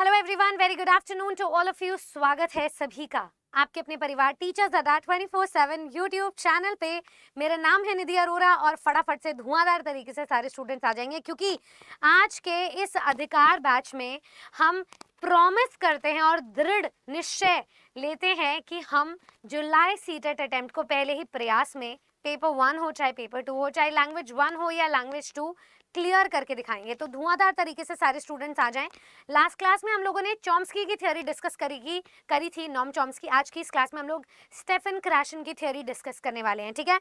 Hello everyone very good afternoon to all of you स्वागत है सभी का आपके अपने परिवार teachers Adda twenty four seven YouTube channel पे मेरा नाम है निधि अरोरा और फटाफट से धुआंधार तरीके से सारे स्टूडेंट्स आ जाएंगे क्योंकि आज के इस अधिकार बैच में हम प्रॉमिस करते हैं और दृढ़ निश्चय लेते हैं कि हम जुलाई सीटेट अटैम्प्ट को पहले ही प्रयास में पेपर वन हो चाहे पेपर टू हो चाहे लैंग्वेज वन हो या लैंग्वेज टू क्लियर करके दिखाएंगे तो धुआंधार तरीके से सारे स्टूडेंट्स आ जाएं लास्ट क्लास में हम लोगों ने चॉम्स्की की थ्योरी डिस्कस करेगी करी थी नॉम चॉम्स्की आज की इस क्लास में हम लोग स्टेफन क्रैशन की थ्योरी डिस्कस करने वाले हैं ठीक है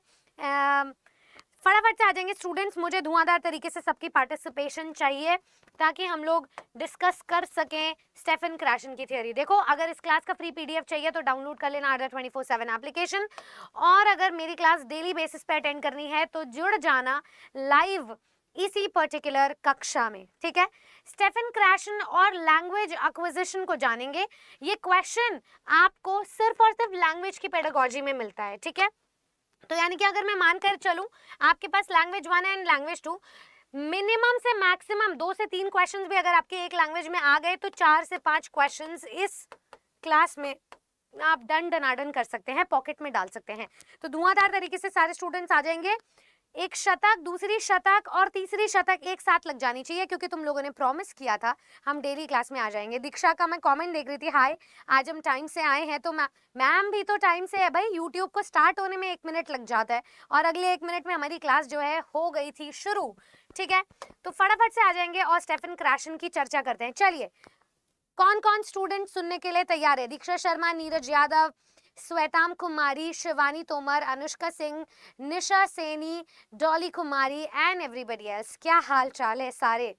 फटाफट से आ जाएंगे स्टूडेंट्स मुझे धुआंधार तरीके से सबकी पार्टिसिपेशन चाहिए ताकि हम लोग डिस्कस कर सकें स्टेफन क्रैशन की थियोरी देखो अगर इस क्लास का फ्री पीडीएफ चाहिए तो डाउनलोड कर लेना order twenty four seven application और अगर मेरी क्लास डेली बेसिस पे अटेंड करनी है तो जुड़ जाना लाइव इसी पर्टिकुलर कक्षा में ठीक है स्टेफन क्रैशन और लैंग्वेज एक्विजिशन को जानेंगे ये क्वेश्चन आपको सिर्फ और सिर्फ लैंग्वेज की पेडागोजी में मिलता है ठीक है तो यानी कि अगर मैं मानकर चलूं आपके पास language one and language two minimum से मैक्सिमम दो से तीन क्वेश्चंस भी अगर आपके एक लैंग्वेज में आ गए तो चार से पांच क्वेश्चंस इस क्लास में आप डन डनाडन कर सकते हैं पॉकेट में डाल सकते हैं तो धुआंधार तरीके से सारे स्टूडेंट्स आ जाएंगे एक शतक दूसरी शतक और तीसरी शतक एक साथ लग जानी चाहिए क्योंकि तुम लोगों ने प्रॉमिस किया था हम डेली क्लास में आ जाएंगे दीक्षा का मैं कमेंट देख रही थी हाय आज हम टाइम से आए हैं तो मैम भी तो टाइम से है भाई यूट्यूब को स्टार्ट होने में एक मिनट लग जाता है और अगले एक मिनट में हमारी क्लास जो है हो गई थी शुरू ठीक है तो फटाफट से आ जाएंगे और स्टेफन क्राशन की चर्चा करते हैं चलिए कौन कौन स्टूडेंट सुनने के लिए तैयार है Diksha Sharma Neeraj Yadav Shwetam Kumari Shivani Tomar Anushka Singh Nisha Saini Dolly Kumari and everybody else क्या हाल चाल है सारे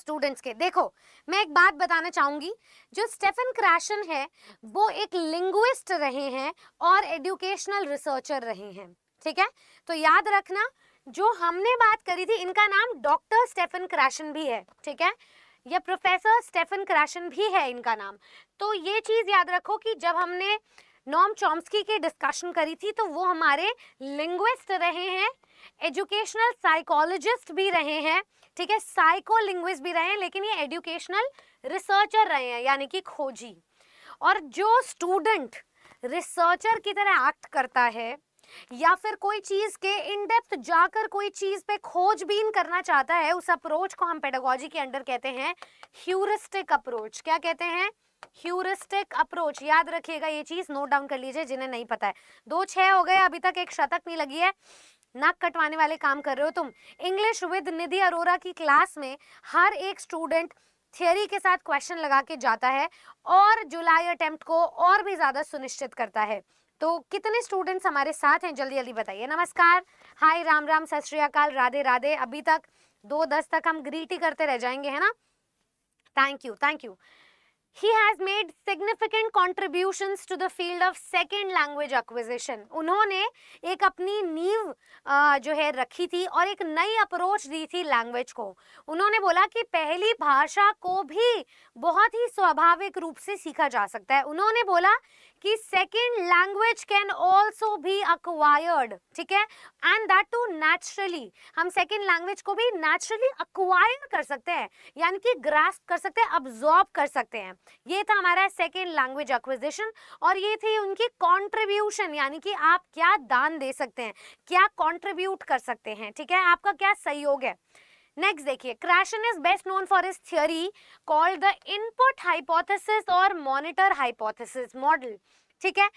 स्टूडेंट्स के देखो मैं एक बात बताना चाहूँगी जो स्टेफन क्रैशन है वो एक लिंग्विस्ट रहे हैं और एडुकेशनल रिसर्चर रहे हैं ठीक है तो याद रखना जो हमने बात करी थी इनका नाम डॉक्टर स्टेफन क्रैशन भी है ठीक है या प्रोफेसर स्टेफन क्रैशन भी है इनका नाम तो ये चीज़ याद रखो कि जब हमने नॉम चॉम्स्की की डिस्कशन करी थी तो वो हमारे लिंग्विस्ट रहे हैं एजुकेशनल साइकोलॉजिस्ट भी रहे हैं ठीक है साइको लिंग्विस्ट भी रहे हैं लेकिन ये एजुकेशनल रिसर्चर रहे हैं यानी कि खोजी और जो स्टूडेंट रिसर्चर की तरह एक्ट करता है या फिर कोई चीज़ के इन डेप्थ जाकर कोई चीज़ पे खोजबीन करना चाहता है उस अप्रोच को हम पेडागोजी के अंडर कहते हैं ह्यूरिस्टिक अप्रोच क्या कहते हैं ह्यूरिस्टिक अप्रोच याद रखिएगा ये चीज नोट डाउन कर लीजिए जिन्हें नहीं पता है दो छह हो गए अभी तक एक शतक नहीं लगी है नाक कटवाने वाले काम कर रहे हो तुम इंग्लिश विद निधि अरोरा की क्लास में हर एक स्टूडेंट थियरी के साथ क्वेश्चन लगा के जाता है और जुलाई अटेम्प्ट को और भी ज़्यादा सुनिश्चित करता है तो कितने स्टूडेंट्स हमारे साथ हैं जल्दी जल्दी बताइए नमस्कार हाय राम राम सत श्रीकाल राधे राधे अभी तक दो दस तक हम ग्रीट ही करते रह जाएंगे है ना thank you thank you he has made significant contribution to the field of second language acquisition. उन्होंने एक अपनी नींव जो है रखी थी और एक नई अप्रोच दी थी लैंग्वेज को उन्होंने बोला कि पहली भाषा को भी बहुत ही स्वाभाविक रूप से सीखा जा सकता है उन्होंने बोला कि सेकेंड लैंग्वेज कैन ऑल्सो भी अक्वायर्ड ठीक है एंड दैट टू नेचुरली हम सेकेंड लैंग्वेज को भी नेचुरली अक्वायर कर सकते हैं यानी कि ग्रास्प कर सकते हैं अब्जॉर्ब कर सकते हैं ये था हमारा सेकेंड लैंग्वेज एक्विजिशन और ये थी उनकी कॉन्ट्रीब्यूशन यानी कि आप क्या दान दे सकते हैं क्या कॉन्ट्रीब्यूट कर सकते हैं ठीक है आपका क्या सहयोग है नेक्स्ट देखिए Krashen is best known for is theory called the input hypothesis और मॉनिटर हाइपोथेसिस मॉडल ठीक है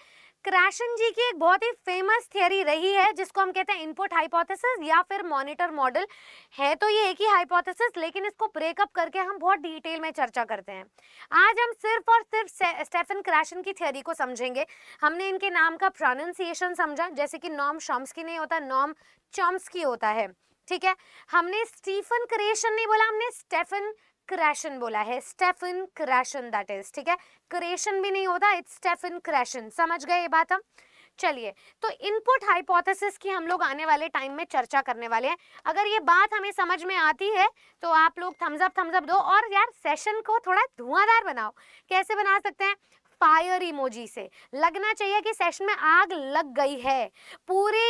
क्रैशन जी की एक बहुत ही फेमस थियोरी रही है जिसको हम कहते हैं इनपुट हाइपोथेसिस या फिर मॉनिटर मॉडल है तो ये एक ही हाइपोथेसिस लेकिन इसको ब्रेकअप करके हम बहुत डिटेल में चर्चा करते हैं आज हम सिर्फ और सिर्फ स्टेफन क्रैशन की थियोरी को समझेंगे हमने इनके नाम का प्रोनाउंसिएशन समझा जैसे कि नॉम शॉम्सकी नहीं होता नॉम चॉम्सकी होता है ठीक है हमने स्टीफन क्रेशन नहीं बोला हमने स्टेफन क्रैशन बोला है स्टेफन क्रैशन दैट इज ठीक है क्रेशन भी नहीं होता इट्स स्टेफन क्रैशन समझ गए ये बात हम चलिए तो इनपुट हाइपोथेसिस की हम लोग आने वाले टाइम में चर्चा करने वाले हैं अगर ये बात हमें समझ में आती है तो आप लोग थम्स अप थम्स अप दो और यार सेशन को थोड़ा धुआंधार बनाओ कैसे बना सकते हैं फायर इमोजी से लगना चाहिए कि सेशन में आग लग गई है पूरी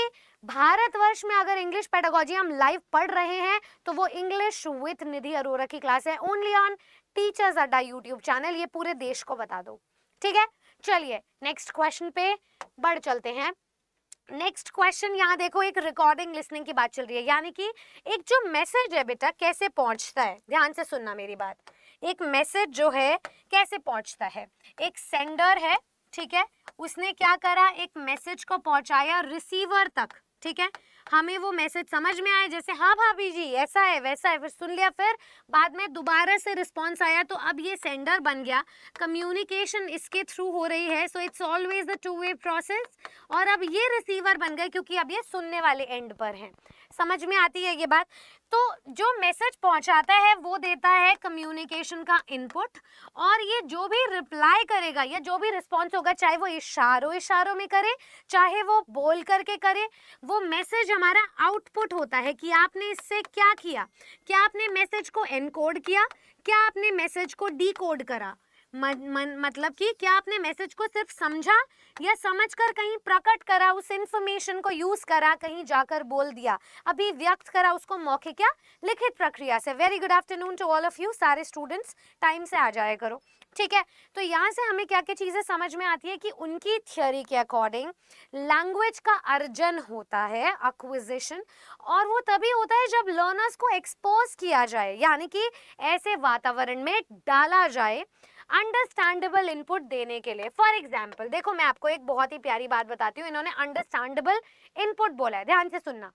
भारतवर्ष में अगर इंग्लिश पेडागोजी हम लाइव पढ़ रहे हैं तो वो इंग्लिश विथ निधि अरोरा की क्लास है only on teachers Adda YouTube channel ये पूरे देश को बता दो ठीक है चलिए नेक्स्ट क्वेश्चन पे बढ़ चलते हैं नेक्स्ट क्वेश्चन यहाँ देखो एक रिकॉर्डिंग लिसनिंग की बात चल रही है यानी कि एक जो मैसेज है बेटा कैसे पहुंचता है ध्यान से सुनना मेरी बात एक मैसेज जो है कैसे पहुंचता है एक सेंडर है ठीक है उसने क्या करा एक मैसेज को पहुंचाया रिसीवर तक ठीक है हमें वो मैसेज समझ में आए जैसे हाँ भाभी जी ऐसा है वैसा है फिर सुन लिया फिर बाद में दोबारा से रिस्पॉन्स आया तो अब ये सेंडर बन गया कम्युनिकेशन इसके थ्रू हो रही है so it's always the two way process और अब ये रिसीवर बन गए क्योंकि अब ये सुनने वाले एंड पर हैं समझ में आती है ये बात तो जो मैसेज पहुंचाता है वो देता है कम्युनिकेशन का इनपुट और ये जो भी रिप्लाई करेगा या जो भी रिस्पॉन्स होगा चाहे वो इशारों इशारों में करे चाहे वो बोल करके करे वो मैसेज हमारा आउटपुट होता है कि आपने इससे क्या किया क्या आपने मैसेज को एनकोड किया क्या आपने मैसेज को डी करा मतलब कि क्या आपने मैसेज को सिर्फ समझा या समझकर कहीं प्रकट करा उस इंफॉर्मेशन को यूज करा कहीं जाकर बोल दिया अभी व्यक्त करा उसको मौके क्या लिखित प्रक्रिया से very good afternoon to all of you सारे स्टूडेंट्स टाइम से आ जाया करो ठीक है तो यहाँ से हमें क्या क्या चीज़ें समझ में आती है कि उनकी थियोरी के अकॉर्डिंग लैंग्वेज का अर्जन होता है अक्विजिशन और वो तभी होता है जब लर्नर्स को एक्सपोज किया जाए यानी कि ऐसे वातावरण में डाला जाए अंडरस्टैंडेबल इनपुट देने के लिए फॉर एग्जाम्पल देखो मैं आपको एक बहुत ही प्यारी बात बताती हूँ इन्होंने अंडरस्टैंडेबल इनपुट बोला है ध्यान से सुनना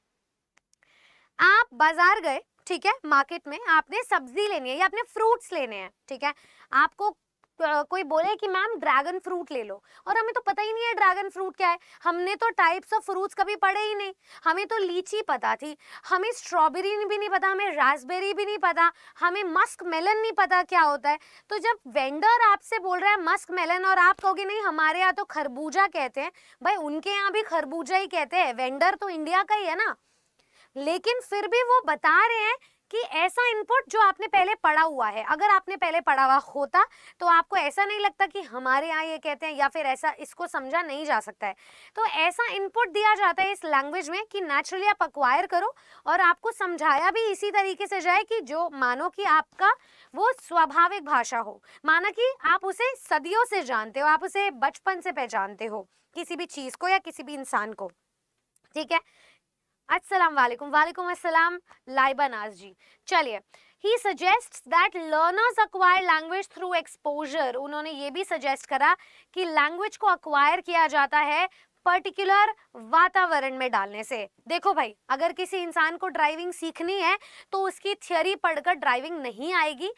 आप बाजार गए ठीक है मार्केट में आपने सब्जी लेनी है या आपने फ्रूट्स लेने हैं ठीक है आपको कोई बोले कि मैम ड्रैगन फ्रूट ले लो और हमें तो पता ही नहीं है ड्रैगन फ्रूट क्या है हमने तो टाइप्स ऑफ फ्रूट्स कभी पढ़े ही नहीं हमें तो लीची पता थी हमें स्ट्रॉबेरी भी नहीं पता हमें रास्बेरी भी नहीं पता हमें मस्क मेलन नहीं पता क्या होता है तो जब वेंडर आपसे बोल रहा है मस्क मेलन और आप कहोगे नहीं हमारे यहाँ तो खरबूजा कहते हैं भाई उनके यहाँ भी खरबूजा ही कहते हैं वेंडर तो इंडिया का ही है ना लेकिन फिर भी वो बता रहे हैं कि ऐसा इनपुट जो आपने पहले पढ़ा हुआ है अगर आपने पहले पढ़ा हुआ होता तो आपको ऐसा नहीं लगता कि हमारे यहाँ ये कहते हैं या फिर ऐसा इसको समझा नहीं जा सकता है तो ऐसा इनपुट दिया जाता है इस लैंग्वेज में कि नेचुरली आप अक्वायर करो और आपको समझाया भी इसी तरीके से जाए कि जो मानो कि आपका वो स्वाभाविक भाषा हो माना कि आप उसे सदियों से जानते हो आप उसे बचपन से पहचानते हो किसी भी चीज़ को या किसी भी इंसान को ठीक है अस्सलाम वालेकुम वालेकुम अस्सलाम लाइबा नाज जी चलिए he suggest that learners acquire language through exposure उन्होंने ये भी सजेस्ट करा कि लैंग्वेज को अक्वायर किया जाता है पर्टिकुलर वातावरण में डालने से देखो भाई अगर किसी इंसान को ड्राइविंग सीखनी है तो उसकी थियोरी पढ़कर ड्राइविंग नहीं आएगी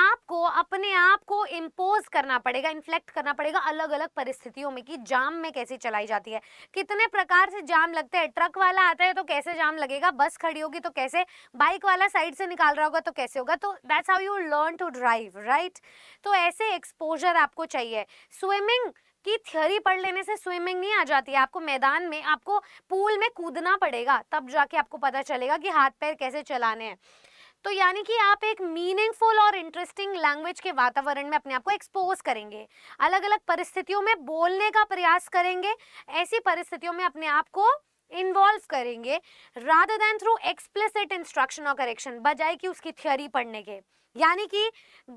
आपको अपने आप को इम्पोज करना पड़ेगा इन्फ्लेक्ट करना पड़ेगा अलग अलग परिस्थितियों में कि जाम में कैसे चलाई जाती है कितने प्रकार से जाम लगते हैं ट्रक वाला आता है तो कैसे जाम लगेगा बस खड़ी होगी तो कैसे बाइक वाला साइड से निकाल रहा होगा तो कैसे होगा तो that's how you learn to drive right तो ऐसे एक्सपोजर आपको चाहिए स्विमिंग कि थियोरी पढ़ लेने से स्विमिंग नहीं आ जाती है आपको मैदान में आपको पूल में कूदना पड़ेगा तब जाके आपको पता चलेगा कि हाथ पैर कैसे चलाने हैं तो यानी कि आप एक मीनिंगफुल और इंटरेस्टिंग लैंग्वेज के वातावरण में अपने आप को एक्सपोज करेंगे अलग अलग परिस्थितियों में बोलने का प्रयास करेंगे ऐसी परिस्थितियों में अपने आप को इन्वॉल्व करेंगे rather than through explicit instruction और करेक्शन बजाय कि उसकी थियोरी पढ़ने के यानी कि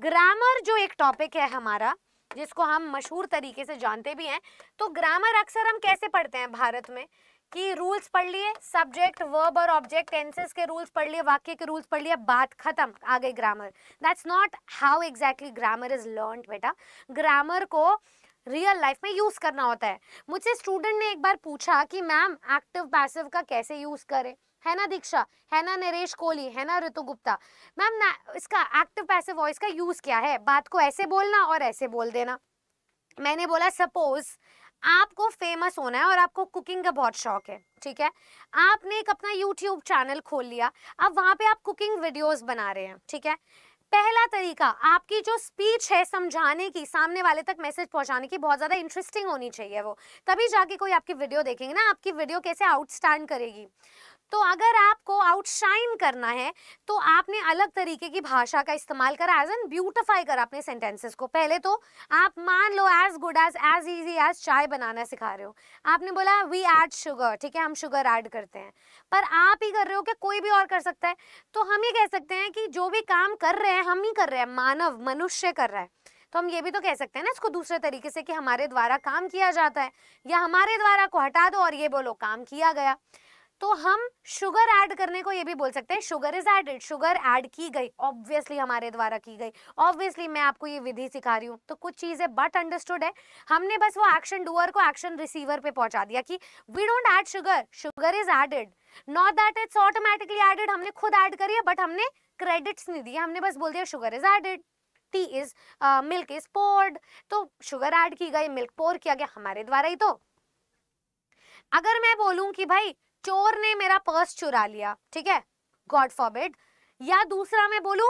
ग्रामर जो एक टॉपिक है हमारा जिसको हम मशहूर तरीके से जानते भी हैं तो ग्रामर अक्सर हम कैसे पढ़ते हैं भारत में कि रूल्स पढ़ लिए सब्जेक्ट वर्ब और ऑब्जेक्ट टेंसेस के रूल्स पढ़ लिए वाक्य के रूल्स पढ़ लिए बात खत्म आ गई grammar that's not how exactly grammar is learn बेटा ग्रामर को रियल लाइफ में यूज़ करना होता है मुझसे स्टूडेंट ने एक बार पूछा कि मैम एक्टिव पैसिव का कैसे यूज़ करें है ना दीक्षा है ना नरेश कोहली है ना ऋतु गुप्ता मैम ना इसका एक्टिव पैसिव वॉइस का यूज़ क्या है बात को ऐसे बोलना और ऐसे बोल देना मैंने बोला सपोज़ आपको फेमस होना है और आपको कुकिंग का बहुत शौक है ठीक है आपने एक अपना यूट्यूब चैनल खोल लिया अब वहां पे आप कुकिंग वीडियोस बना रहे हैं ठीक है पहला तरीका आपकी जो स्पीच है समझाने की सामने वाले तक मैसेज पहुंचाने की बहुत ज़्यादा इंटरेस्टिंग होनी चाहिए वो तभी जाके कोई आपकी वीडियो देखेंगे ना आपकी वीडियो कैसे आउटस्टैंड करेगी तो अगर आपको आउटशाइन करना है तो आपने अलग तरीके की भाषा का इस्तेमाल करा एज एन ब्यूटिफाई करा अपने सेंटेंसेस को पहले तो आप मान लो as good as as easy as चाय बनाना सिखा रहे हो आपने बोला वी ऐड शुगर ठीक है हम शुगर ऐड करते हैं पर आप ही कर रहे हो कि कोई भी और कर सकता है तो हम ये कह सकते हैं कि जो भी काम कर रहे हैं हम ही कर रहे हैं मानव मनुष्य कर रहा है तो हम ये भी तो कह सकते हैं ना इसको दूसरे तरीके से कि हमारे द्वारा काम किया जाता है या हमारे द्वारा को हटा दो और ये बोलो काम किया गया तो हम शुगर ऐड करने को ये भी बोल सकते हैं sugar is added sugar add की गई ऑब्वियसली हमारे द्वारा की गई ऑब्वियसली मैं आपको ये विधि सिखा रही हूँ तो कुछ चीज़ें बट अंडरस्टूड है हमने बस वो एक्शन डूअर को एक्शन रिसीवर पे पहुंचा दिया कि we don't add sugar sugar is added not that it's automatically added हमने खुद ऐड करी है बट हमने क्रेडिट्स नहीं दिए हमने बस बोल दिया sugar is added tea is milk is poured तो शुगर ऐड की गई मिल्क पोर किया गया हमारे द्वारा ही तो अगर मैं बोलूं कि भाई चोर ने मेरा पर्स चुरा लिया ठीक है गॉड फॉरबिड या दूसरा मैं बोलू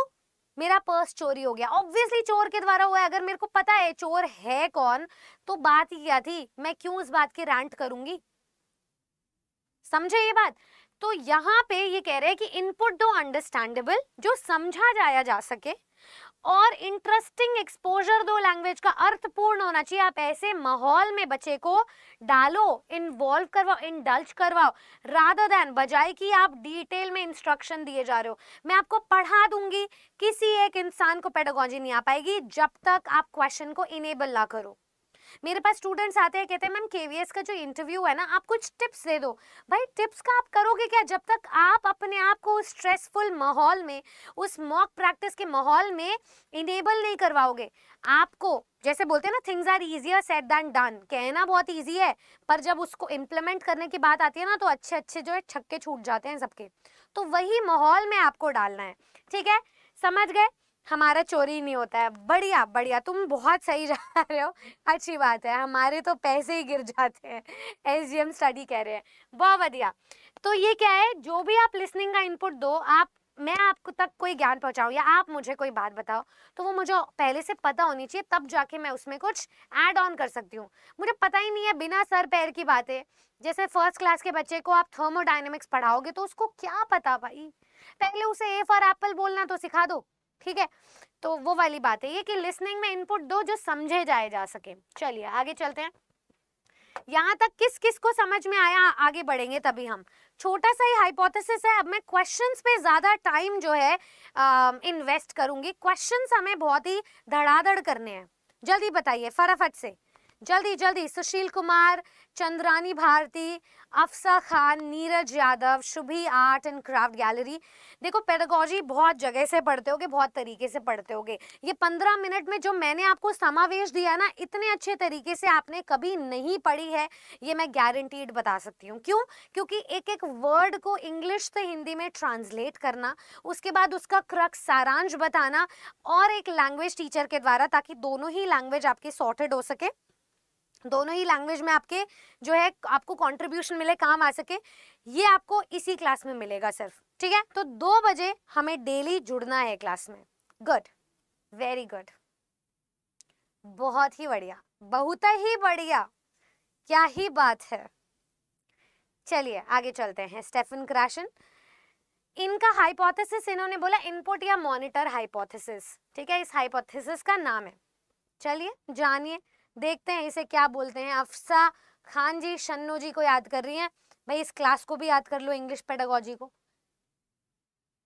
मेरा पर्स चोरी हो गया ऑब्वियसली चोर के द्वारा हुआ है अगर मेरे को पता है चोर है कौन तो बात ही क्या थी मैं क्यों इस बात की रैंट करूंगी समझे ये बात तो यहाँ पे ये कह रहे हैं कि इनपुट दो अंडरस्टैंडेबल जो समझा जाया जा सके और इंटरेस्टिंग एक्सपोजर दो लैंग्वेज का अर्थपूर्ण होना चाहिए आप ऐसे माहौल में बच्चे को डालो इन्वॉल्व करवाओ इंडल्ज करवाओ राधर देन बजाय कि आप डिटेल में इंस्ट्रक्शन दिए जा रहे हो मैं आपको पढ़ा दूंगी किसी एक इंसान को पेडागोजी नहीं आ पाएगी जब तक आप क्वेश्चन को इनेबल ना करो मेरे पास स्टूडेंट्स आते हैं कहते हैं मैम केवीएस का जो इंटरव्यू है ना आप कुछ टिप्स दे दो भाई टिप्स का आप करोगे क्या जब तक आप अपने आप को उस स्ट्रेसफुल माहौल में उस मॉक प्रैक्टिस के माहौल में इनेबल नहीं करवाओगे आपको जैसे बोलते हैं ना things are easier said than done कहना बहुत ईजी है पर जब उसको इम्प्लीमेंट करने की बात आती है ना तो अच्छे अच्छे जो है छक्के छूट जाते हैं सबके तो वही माहौल में आपको डालना है ठीक है समझ गए हमारा चोरी नहीं होता है बढ़िया बढ़िया तुम बहुत सही जा रहे हो अच्छी बात है हमारे तो पैसे ही गिर जाते हैं एस जी एम स्टडी कह रहे हैं बहुत बढ़िया तो ये क्या है जो भी आप लिसनिंग का इनपुट दो आप मैं आपको तक कोई ज्ञान पहुंचाऊं या आप मुझे कोई बात बताओ तो वो मुझे पहले से पता होनी चाहिए तब जाके मैं उसमें कुछ ऐड ऑन कर सकती हूँ मुझे पता ही नहीं है बिना सर पैर की बातें जैसे फर्स्ट क्लास के बच्चे को आप थर्मोडाइनमिक्स पढ़ाओगे तो उसको क्या पता भाई पहले उसे ए फॉर एप्पल बोलना तो सिखा दो ठीक है तो वो वाली बात है ये कि लिसनिंग में इनपुट दो जो समझे जाए जा सके चलिए आगे चलते हैं यहाँ तक किस किस को समझ में आया आगे बढ़ेंगे तभी हम छोटा सा ही हाइपोथेसिस है अब मैं क्वेश्चंस पे ज़्यादा टाइम जो है इन्वेस्ट करूंगी क्वेश्चंस हमें बहुत ही धड़ाधड़ करने हैं जल्दी बताइए फटाफट से जल्दी जल्दी Sushil Kumar Chandrani Bharti Afsa Khan Neeraj Yadav Shubhi art and craft gallery देखो पेडागोजी बहुत जगह से पढ़ते होगे बहुत तरीके से पढ़ते होगे ये पंद्रह मिनट में जो मैंने आपको समावेश दिया ना इतने अच्छे तरीके से आपने कभी नहीं पढ़ी है ये मैं गारंटीड बता सकती हूँ क्यों क्योंकि एक एक वर्ड को इंग्लिश से हिंदी में ट्रांसलेट करना उसके बाद उसका क्रक सारांश बताना और एक लैंग्वेज टीचर के द्वारा ताकि दोनों ही लैंग्वेज आपकी सॉर्टेड हो सके दोनों ही लैंग्वेज में आपके जो है आपको कंट्रीब्यूशन मिले काम आ सके ये आपको इसी क्लास में मिलेगा सिर्फ ठीक है तो दो बजे हमें डेली जुड़ना है क्लास में गुड वेरी गुड बहुत ही बढ़िया बहुत ही बढ़िया क्या ही बात है चलिए आगे चलते हैं स्टेफन क्राशन इनका हाइपोथेसिस इन्होंने बोला इनपुट या मॉनिटर हाइपोथेसिस ठीक है इस हाइपोथेसिस का नाम है चलिए जानिए देखते हैं इसे क्या बोलते हैं अफसा खान जी शन्नो जी को याद कर रही हैं भाई इस क्लास को भी याद कर लो इंग्लिश पेडागोजी को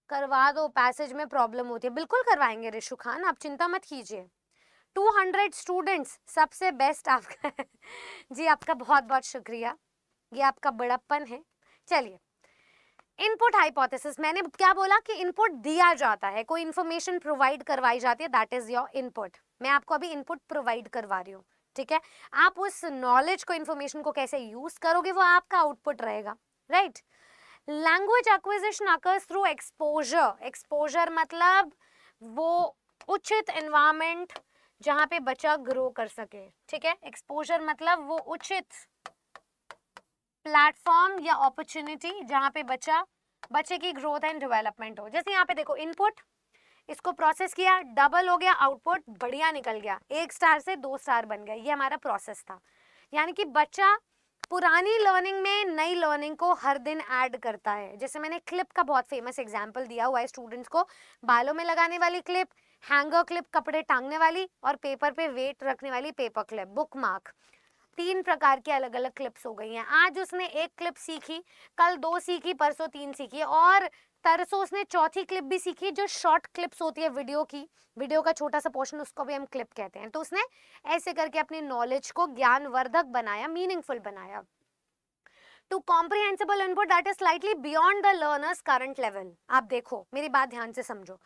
करवा दो पैसेज में प्रॉब्लम होती है बिल्कुल करवाएंगे रिशु खान आप चिंता मत कीजिए 200 स्टूडेंट्स सबसे बेस्ट आपका है जी आपका बहुत बहुत शुक्रिया ये आपका बड़प्पन है चलिए इनपुट हाइपोथेसिस मैंने क्या बोला कि इनपुट दिया जाता है कोई इन्फॉर्मेशन प्रोवाइड करवाई जाती है दैट इज योर इनपुट मैं आपको अभी इनपुट प्रोवाइड करवा रही हूँ ठीक है आप उस नॉलेज को इन्फॉर्मेशन को कैसे यूज करोगे वो आपका आउटपुट रहेगा right language acquisition occurs through exposure exposure मतलब वो उचित एनवायरमेंट जहां पे बच्चा ग्रो कर सके ठीक है एक्सपोजर मतलब वो उचित प्लेटफॉर्म या अपॉर्चुनिटी जहां पे बच्चा बच्चे की ग्रोथ एंड डेवलपमेंट हो जैसे यहाँ पे देखो इनपुट इसको प्रोसेस किया डबल हो गया आउटपुट बढ़िया निकल गया एक स्टार से दो स्टार बन गया ये हमारा प्रोसेस था यानी कि बच्चा पुरानी लर्निंग में नई लर्निंग को हर दिन ऐड करता है जैसे मैंने क्लिप का बहुत फेमस एग्जाम्पल दिया हुआ है स्टूडेंट्स को बालों में लगाने वाली क्लिप हैंगर क्लिप कपड़े टांगने वाली और पेपर पे वेट रखने वाली पेपर क्लिप बुक मार्क तीन प्रकार की अलग अलग क्लिप्स हो गई हैं आज उसने एक क्लिप सीखी कल दो सीखी परसों तीन सीखी और तरसो उसने चौथी क्लिप भी सीखी जो शॉर्ट क्लिप्स होती है वीडियो की वीडियो का छोटा सा पोर्शन उसको भी हम क्लिप कहते हैं तो उसने ऐसे करके अपने नॉलेज को ज्ञानवर्धक बनाया मीनिंगफुल बनाया to comprehensible input that is slightly beyond the learners current level आप देखो मेरी बात ध्यान से समझो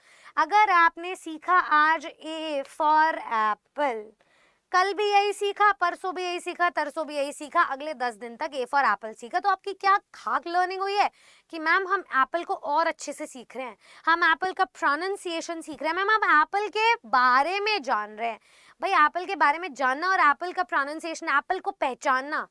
अगर आपने सीखा आज ए फॉर एप्पल कल भी यही सीखा परसों भी यही सीखा तरसों भी यही सीखा अगले दस दिन तक ए फॉर एप्पल सीखा तो आपकी क्या खाक लर्निंग हुई है कि मैम हम एप्पल को और अच्छे से सीख रहे हैं हम एप्पल का प्रोनाउंसिएशन सीख रहे हैं मैम हम एप्पल के बारे में जान रहे हैं भाई एप्पल के बारे में जानना और एप्पल का प्रोनाउंसिएशन एप्पल को पहचानना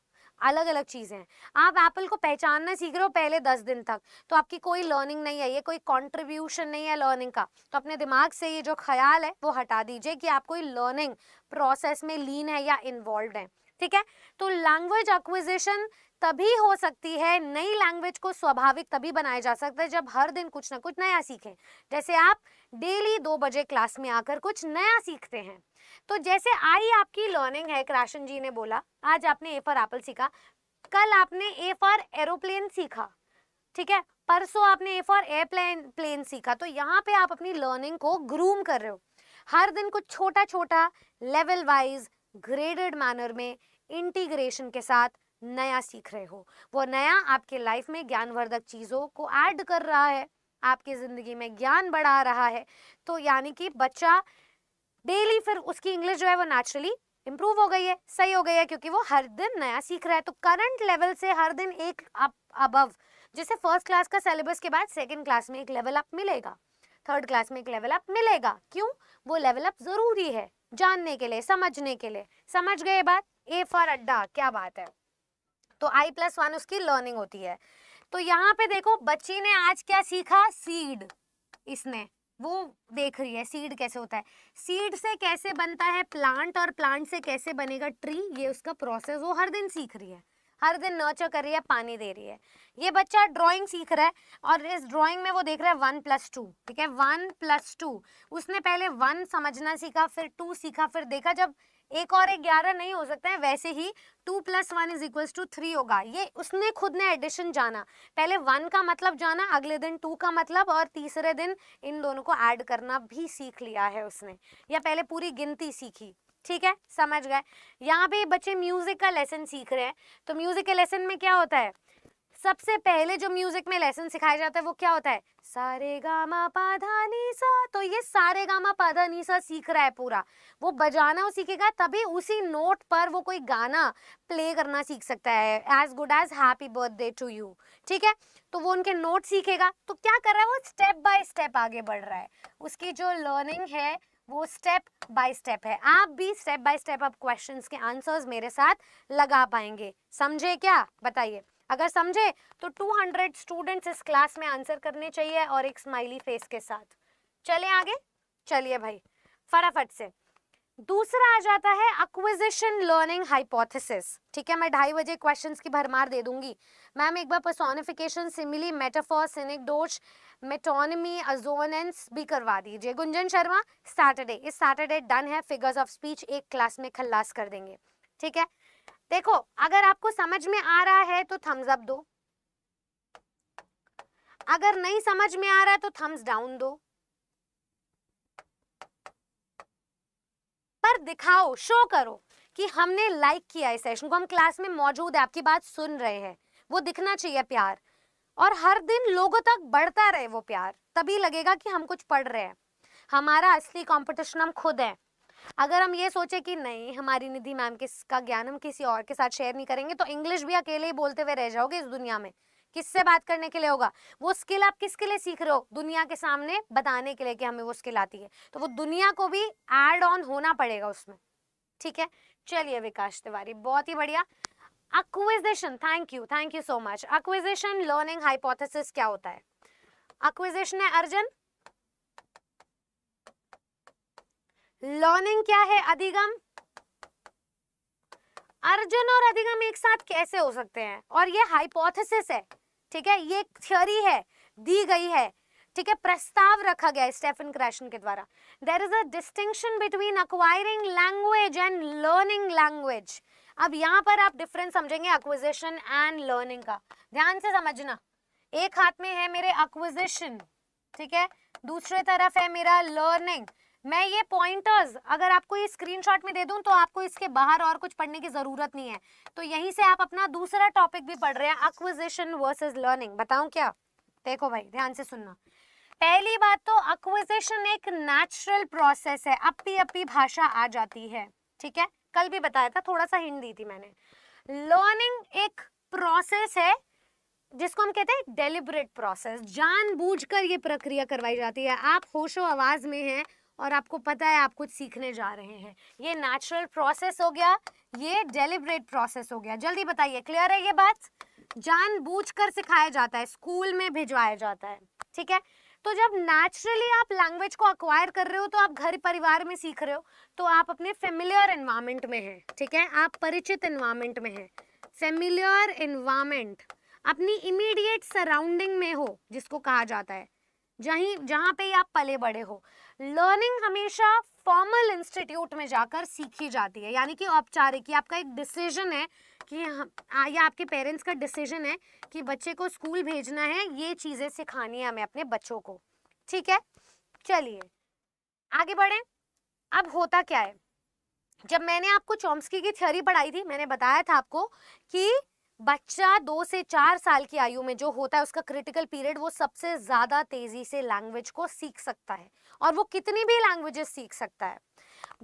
अलग अलग चीज़ें हैं आप एप्पल को पहचानना सीख रहे हो पहले दस दिन तक तो आपकी कोई लर्निंग नहीं है ये कोई कॉन्ट्रीब्यूशन नहीं है लर्निंग का तो अपने दिमाग से ये जो ख्याल है वो हटा दीजिए कि आप कोई लर्निंग प्रोसेस में लीन है या इन्वॉल्व है ठीक है तो लैंग्वेज एक्विजिशन तभी हो सकती है नई लैंग्वेज को स्वाभाविक तभी बनाया जा सकता है जब हर दिन कुछ ना कुछ नया सीखें जैसे आप डेली दो बजे क्लास में आकर कुछ नया सीखते हैं तो जैसे आई आपकी लर्निंग है क्राशन जी ने बोला आज आपने ए फॉर एप्पल सीखा कल आपने ए फॉर एरोप्लेन सीखा ठीक है परसों आपने ए फॉर एयरप्लेन प्लेन सीखा तो यहाँ पे आप अपनी लर्निंग को ग्रूम कर रहे हो हर दिन कुछ छोटा छोटा लेवल वाइज ग्रेडेड मैनर में इंटीग्रेशन के साथ नया सीख रहे हो वो नया आपके लाइफ में ज्ञानवर्धक चीज़ों को ऐड कर रहा है आपकी ज़िंदगी में ज्ञान बढ़ा रहा है तो यानी कि बच्चा डेली फिर उसकी इंग्लिश जो है वो नेचुरली इम्प्रूव हो गई है सही हो गई है क्योंकि वो हर दिन नया सीख रहा है तो करंट लेवल से हर दिन एक अप अबव जैसे फर्स्ट क्लास का सिलेबस के बाद सेकेंड क्लास में एक लेवल अप मिलेगा थर्ड क्लास में एक लेवल अप मिलेगा क्यों वो लेवल अप ज़रूरी है जानने के लिए समझने के लिए समझ गए बात ए फॉर अड्डा क्या बात है तो आई प्लस वन उसकी लर्निंग होती है तो यहाँ पे देखो बच्ची ने आज क्या सीखा सीड इसने वो देख रही है सीड कैसे होता है सीड से कैसे बनता है प्लांट और प्लांट से कैसे बनेगा ट्री ये उसका प्रोसेस वो हर दिन सीख रही है हर दिन नर्चर कर रही है पानी दे रही है ये बच्चा ड्राइंग सीख रहा है और इस ड्राइंग में वो देख रहा है वन प्लस टू ठीक है वन प्लस टू उसने पहले वन समझना सीखा फिर टू सीखा फिर देखा जब एक और एक ग्यारह नहीं हो सकता है वैसे ही two plus one is equals to three होगा ये उसने खुद ने एडिशन जाना पहले वन का मतलब जाना अगले दिन टू का मतलब और तीसरे दिन इन दोनों को ऐड करना भी सीख लिया है उसने या पहले पूरी गिनती सीखी ठीक है समझ गए यहाँ पे बच्चे म्यूजिक का लेसन सीख रहे हैं तो म्यूजिक के लेसन में क्या होता है सबसे पहले जो म्यूजिक में लेसन सिखाया जाता है वो क्या होता है सारे गामा पाधा नीसा तो ये सारे गामा पाधा नीसा सीख रहा है पूरा वो बजाना वो सीखेगा तभी उसी नोट पर वो कोई गाना प्ले करना सीख सकता है as good as happy birthday to you ठीक है तो वो उनके नोट सीखेगा तो क्या कर रहा है वो स्टेप बाय स्टेप आगे बढ़ रहा है उसकी जो लर्निंग है वो स्टेप बाय स्टेप है आप भी स्टेप बाय स्टेप आप क्वेश्चंस के आंसर्स मेरे साथ लगा पाएंगे समझे क्या बताइए अगर समझे तो 200 स्टूडेंट्स इस क्लास में आंसर करने चाहिए और एक स्माइली फेस के साथ चले आगे चलिए भाई फटाफट से दूसरा आ जाता है अक्विजिशन लर्निंग हाइपोथेसिस ठीक है मैं ढाई बजे क्वेश्चंस की भरमार दे दूंगी मैम एक बार personification simile metaphor synecdoche metonymy assonance भी करवा दीजिए गुंजन शर्मा सैटरडे इस सैटरडे डन है फिगर्स ऑफ स्पीच एक क्लास में खल्लास कर देंगे ठीक है देखो अगर आपको समझ में आ रहा है तो थम्स अप दो अगर नहीं समझ में आ रहा है तो थम्स डाउन दो पर दिखाओ शो करो कि हमने लाइक किया इस सेशन को हम क्लास में मौजूद है आपकी बात सुन रहे हैं वो दिखना चाहिए प्यार और हर दिन लोगों तक बढ़ता रहे वो प्यार तभी लगेगा कि हम कुछ पढ़ रहे हैं हमारा असली कंपटीशन हम खुद हैं अगर हम ये सोचे कि नहीं हमारी निधि मैम के का ज्ञान हम किसी और के साथ शेयर नहीं करेंगे तो इंग्लिश भी अकेले ही बोलते हुए रह जाओगे इस दुनिया में किससे बात करने के लिए होगा वो स्किल आप किसके लिए सीख रहे हो दुनिया के सामने बताने के लिए कि हमें वो स्किल आती है तो वो दुनिया को भी एड ऑन होना पड़ेगा उसमें ठीक है चलिए विकास तिवारी बहुत ही बढ़िया acquisition thank you thank you so much acquisition learning hypothesis क्या होता है अक्विजेशन है अर्जन लर्निंग क्या है अधिगम अर्जुन और अधिगम एक साथ कैसे हो सकते हैं और ये हाइपोथेसिस है ठीक है ये थ्योरी है दी गई है ठीक है प्रस्ताव रखा गया स्टेफन क्रैशन के द्वारा there is a distinction between acquiring language and learning language अब यहाँ पर आप डिफरेंस समझेंगे अक्विजिशन एंड लर्निंग का ध्यान से समझना एक हाथ में है मेरे अक्विजिशन ठीक है दूसरे तरफ है मेरा लर्निंग मैं ये पॉइंटर्स अगर आपको ये स्क्रीनशॉट में दे दूं तो आपको इसके बाहर और कुछ पढ़ने की ज़रूरत नहीं है तो यहीं से आप अपना दूसरा टॉपिक भी पढ़ रहे हैं अक्विजिशन वर्सेस लर्निंग बताऊं क्या देखो भाई ध्यान से सुनना पहली बात तो अक्विजिशन एक नेचुरल प्रोसेस है अपी अपी भाषा आ जाती है ठीक है कल भी बताया था थोड़ा सा हिंट दी थी मैंने लर्निंग एक प्रोसेस है जिसको हम कहते हैं डेलिबरेट प्रोसेस जानबूझकर ये प्रक्रिया करवाई जाती है आप होशो आवाज में हैं और आपको पता है आप कुछ सीखने जा रहे हैं ये नेचुरल प्रोसेस हो गया ये डेलिब्रेट प्रोसेस हो गया जल्दी बताइए क्लियर है ये बात कर सिखाया जाता है स्कूल में भिजवाया जाता है ठीक है तो जब नेचुरली आप लैंग्वेज को अक्वायर कर रहे हो तो आप घर परिवार में सीख रहे हो तो आप अपने फेमिलियर इन्वामेंट में हैं ठीक है आप परिचित इन्वामेंट में हैं फेमिलियर इन्वामेंट अपनी इमीडिएट सराउंडिंग में हो जिसको कहा जाता है जहीं जहाँ पे आप पले बड़े हो लर्निंग हमेशा फॉर्मल इंस्टीट्यूट में जाकर सीखी जाती है यानी कि औपचारिक आपका एक डिसीजन है कि या आपके पेरेंट्स का डिसीजन है कि बच्चे को स्कूल भेजना है ये चीज़ें सिखानी है हमें अपने बच्चों को ठीक है चलिए आगे बढ़े अब होता क्या है जब मैंने आपको चॉम्स्की की थ्योरी पढ़ाई थी मैंने बताया था आपको कि बच्चा दो से चार साल की आयु में जो होता है उसका क्रिटिकल पीरियड वो सबसे ज़्यादा तेज़ी से लैंग्वेज को सीख सकता है और वो कितनी भी लैंग्वेजेस सीख सकता है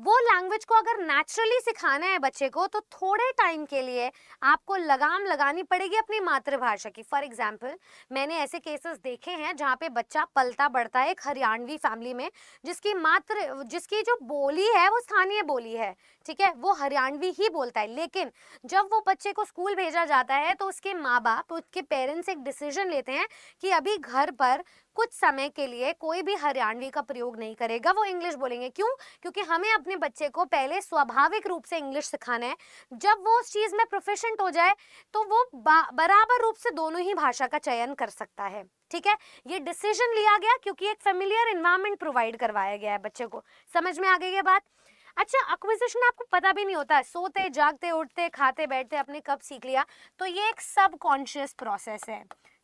वो लैंग्वेज को अगर नेचुरली सिखाना है बच्चे को तो थोड़े टाइम के लिए आपको लगाम लगानी पड़ेगी अपनी मातृभाषा की फॉर एग्जाम्पल मैंने ऐसे केसेस देखे हैं जहाँ पे बच्चा पलता बढ़ता है एक हरियाणवी फैमिली में जिसकी मात्र जिसकी जो बोली है वो स्थानीय बोली है ठीक है वो हरियाणवी ही बोलता है लेकिन जब वो बच्चे को स्कूल भेजा जाता है तो उसके माँ बाप उसके पेरेंट्स एक डिसीजन लेते हैं कि अभी घर पर कुछ समय के लिए कोई भी हरियाणवी का प्रयोग नहीं करेगा वो इंग्लिश बोलेंगे क्यों क्योंकि हमें अपने बच्चे को पहले स्वाभाविक रूप से इंग्लिश सिखाना है जब वो उस चीज़ में प्रोफेशेंट हो जाए तो वो बराबर रूप से दोनों ही भाषा का चयन कर सकता है ठीक है ये डिसीजन लिया गया क्योंकि एक फेमिलियर इन्वायरमेंट प्रोवाइड करवाया गया है बच्चे को समझ में आ गई ये बात अच्छा अक्विजिशन आपको पता भी नहीं होता है सोते जागते उठते खाते बैठते अपने कब सीख लिया तो ये एक सब कॉन्शियस प्रोसेस है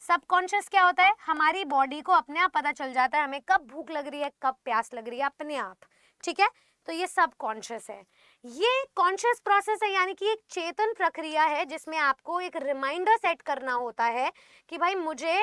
सबकॉन्शियस क्या होता है हमारी बॉडी को अपने आप पता चल जाता है हमें कब भूख लग रही है कब प्यास लग रही है अपने आप ठीक है तो ये सबकॉन्शियस है ये कॉन्शियस प्रोसेस है यानी कि एक चेतन प्रक्रिया है जिसमें आपको एक रिमाइंडर सेट करना होता है कि भाई मुझे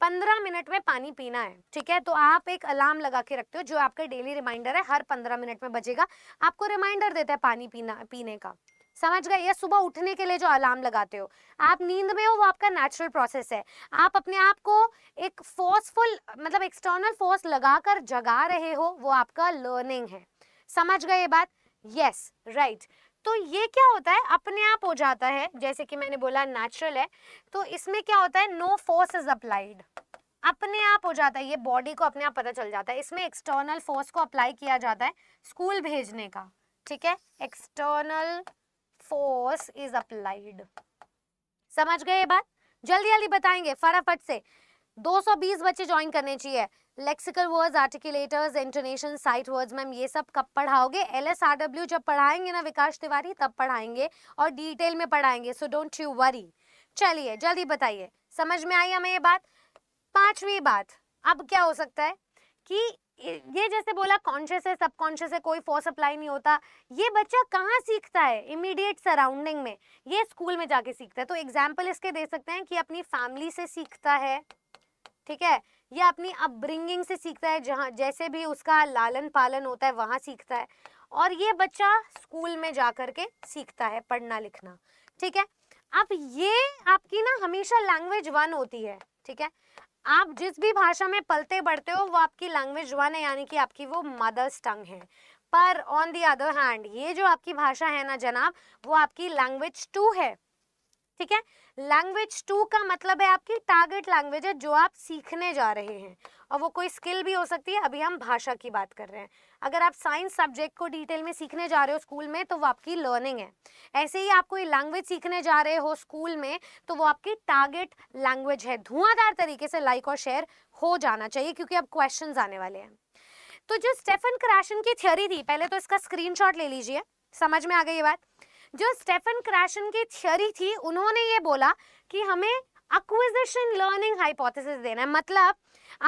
पंद्रह मिनट में पानी पीना है ठीक है तो आप एक अलार्म लगा के रखते हो जो आपका डेली रिमाइंडर है हर पंद्रह मिनट में बजेगा आपको रिमाइंडर देता है पानी पीना पीने का समझ गए या सुबह उठने के लिए जो अलार्म लगाते हो आप नींद में हो वो आपका नेचुरल प्रोसेस है आप अपने आप को एक फोर्सफुल मतलब एक्सटर्नल फोर्स लगाकर जगा रहे हो वो आपका लर्निंग है समझ गए ये बात यस राइट तो ये क्या होता है अपने आप हो जाता है जैसे कि मैंने बोला नेचुरल है तो इसमें क्या होता है नो फोर्स इज अप्लाइड अपने आप हो जाता है ये बॉडी को अपने आप पता चल जाता है इसमें एक्सटर्नल फोर्स को अप्लाई किया जाता है स्कूल भेजने का ठीक है एक्सटर्नल फोर्स इज अप्लाइड समझ गए ये बात जल्दी जल्दी बताएंगे फटाफट से 220 बच्चे ज्वाइन करने चाहिए lexical words articulators intonation sight words ma'am ये सब कब पढ़ाओगे एल एस आर डब्ल्यू जब पढ़ाएंगे ना विकास तिवारी तब पढ़ाएंगे और डिटेल में पढ़ाएंगे सो डोंट यू वरी चलिए जल्दी बताइए समझ में आई हमें ये बात पांचवी बात अब क्या हो सकता है कि ये जैसे बोला कॉन्शियस है सबकॉन्शियस है कोई फोर्स अप्लाई नहीं होता ये बच्चा कहाँ सीखता है इमीडिएट सराउंडिंग में ये स्कूल में जाके सीखता है तो एग्जाम्पल इसके दे सकते हैं कि अपनी फैमिली से सीखता है ठीक है या अपनी अपब्रिंगिंग से सीखता है जहाँ जैसे भी उसका लालन पालन होता है वहाँ सीखता है और ये बच्चा स्कूल में जा कर के सीखता है पढ़ना लिखना ठीक है अब ये आपकी ना हमेशा लैंग्वेज वन होती है ठीक है आप जिस भी भाषा में पलते बढ़ते हो वो आपकी लैंग्वेज वन है यानी कि आपकी वो मदर्स टंग है पर ऑन दी अदर हैंड ये जो आपकी भाषा है ना जनाब वो आपकी लैंग्वेज टू है ठीक है लैंग्वेज टू का मतलब है आपकी टारगेट लैंग्वेज है जो आप सीखने जा रहे हैं और वो कोई स्किल भी हो सकती है अभी हम भाषा की बात कर रहे हैं अगर आप साइंस सब्जेक्ट को डिटेल में सीखने जा रहे हो स्कूल में तो वो आपकी लर्निंग है ऐसे ही आप कोई लैंग्वेज सीखने जा रहे हो स्कूल में तो वो आपकी टारगेट लैंग्वेज है धुआंधार तरीके से लाइक और शेयर हो जाना चाहिए क्योंकि अब क्वेश्चन आने वाले हैं तो जो स्टेफन क्राशन की थ्योरी थी पहले तो इसका स्क्रीन ले लीजिए समझ में आ गई ये बात जो स्टेफन क्रैशन की थियरी थी उन्होंने ये बोला कि हमें अक्विजिशन लर्निंग हाइपोथेसिस देना है मतलब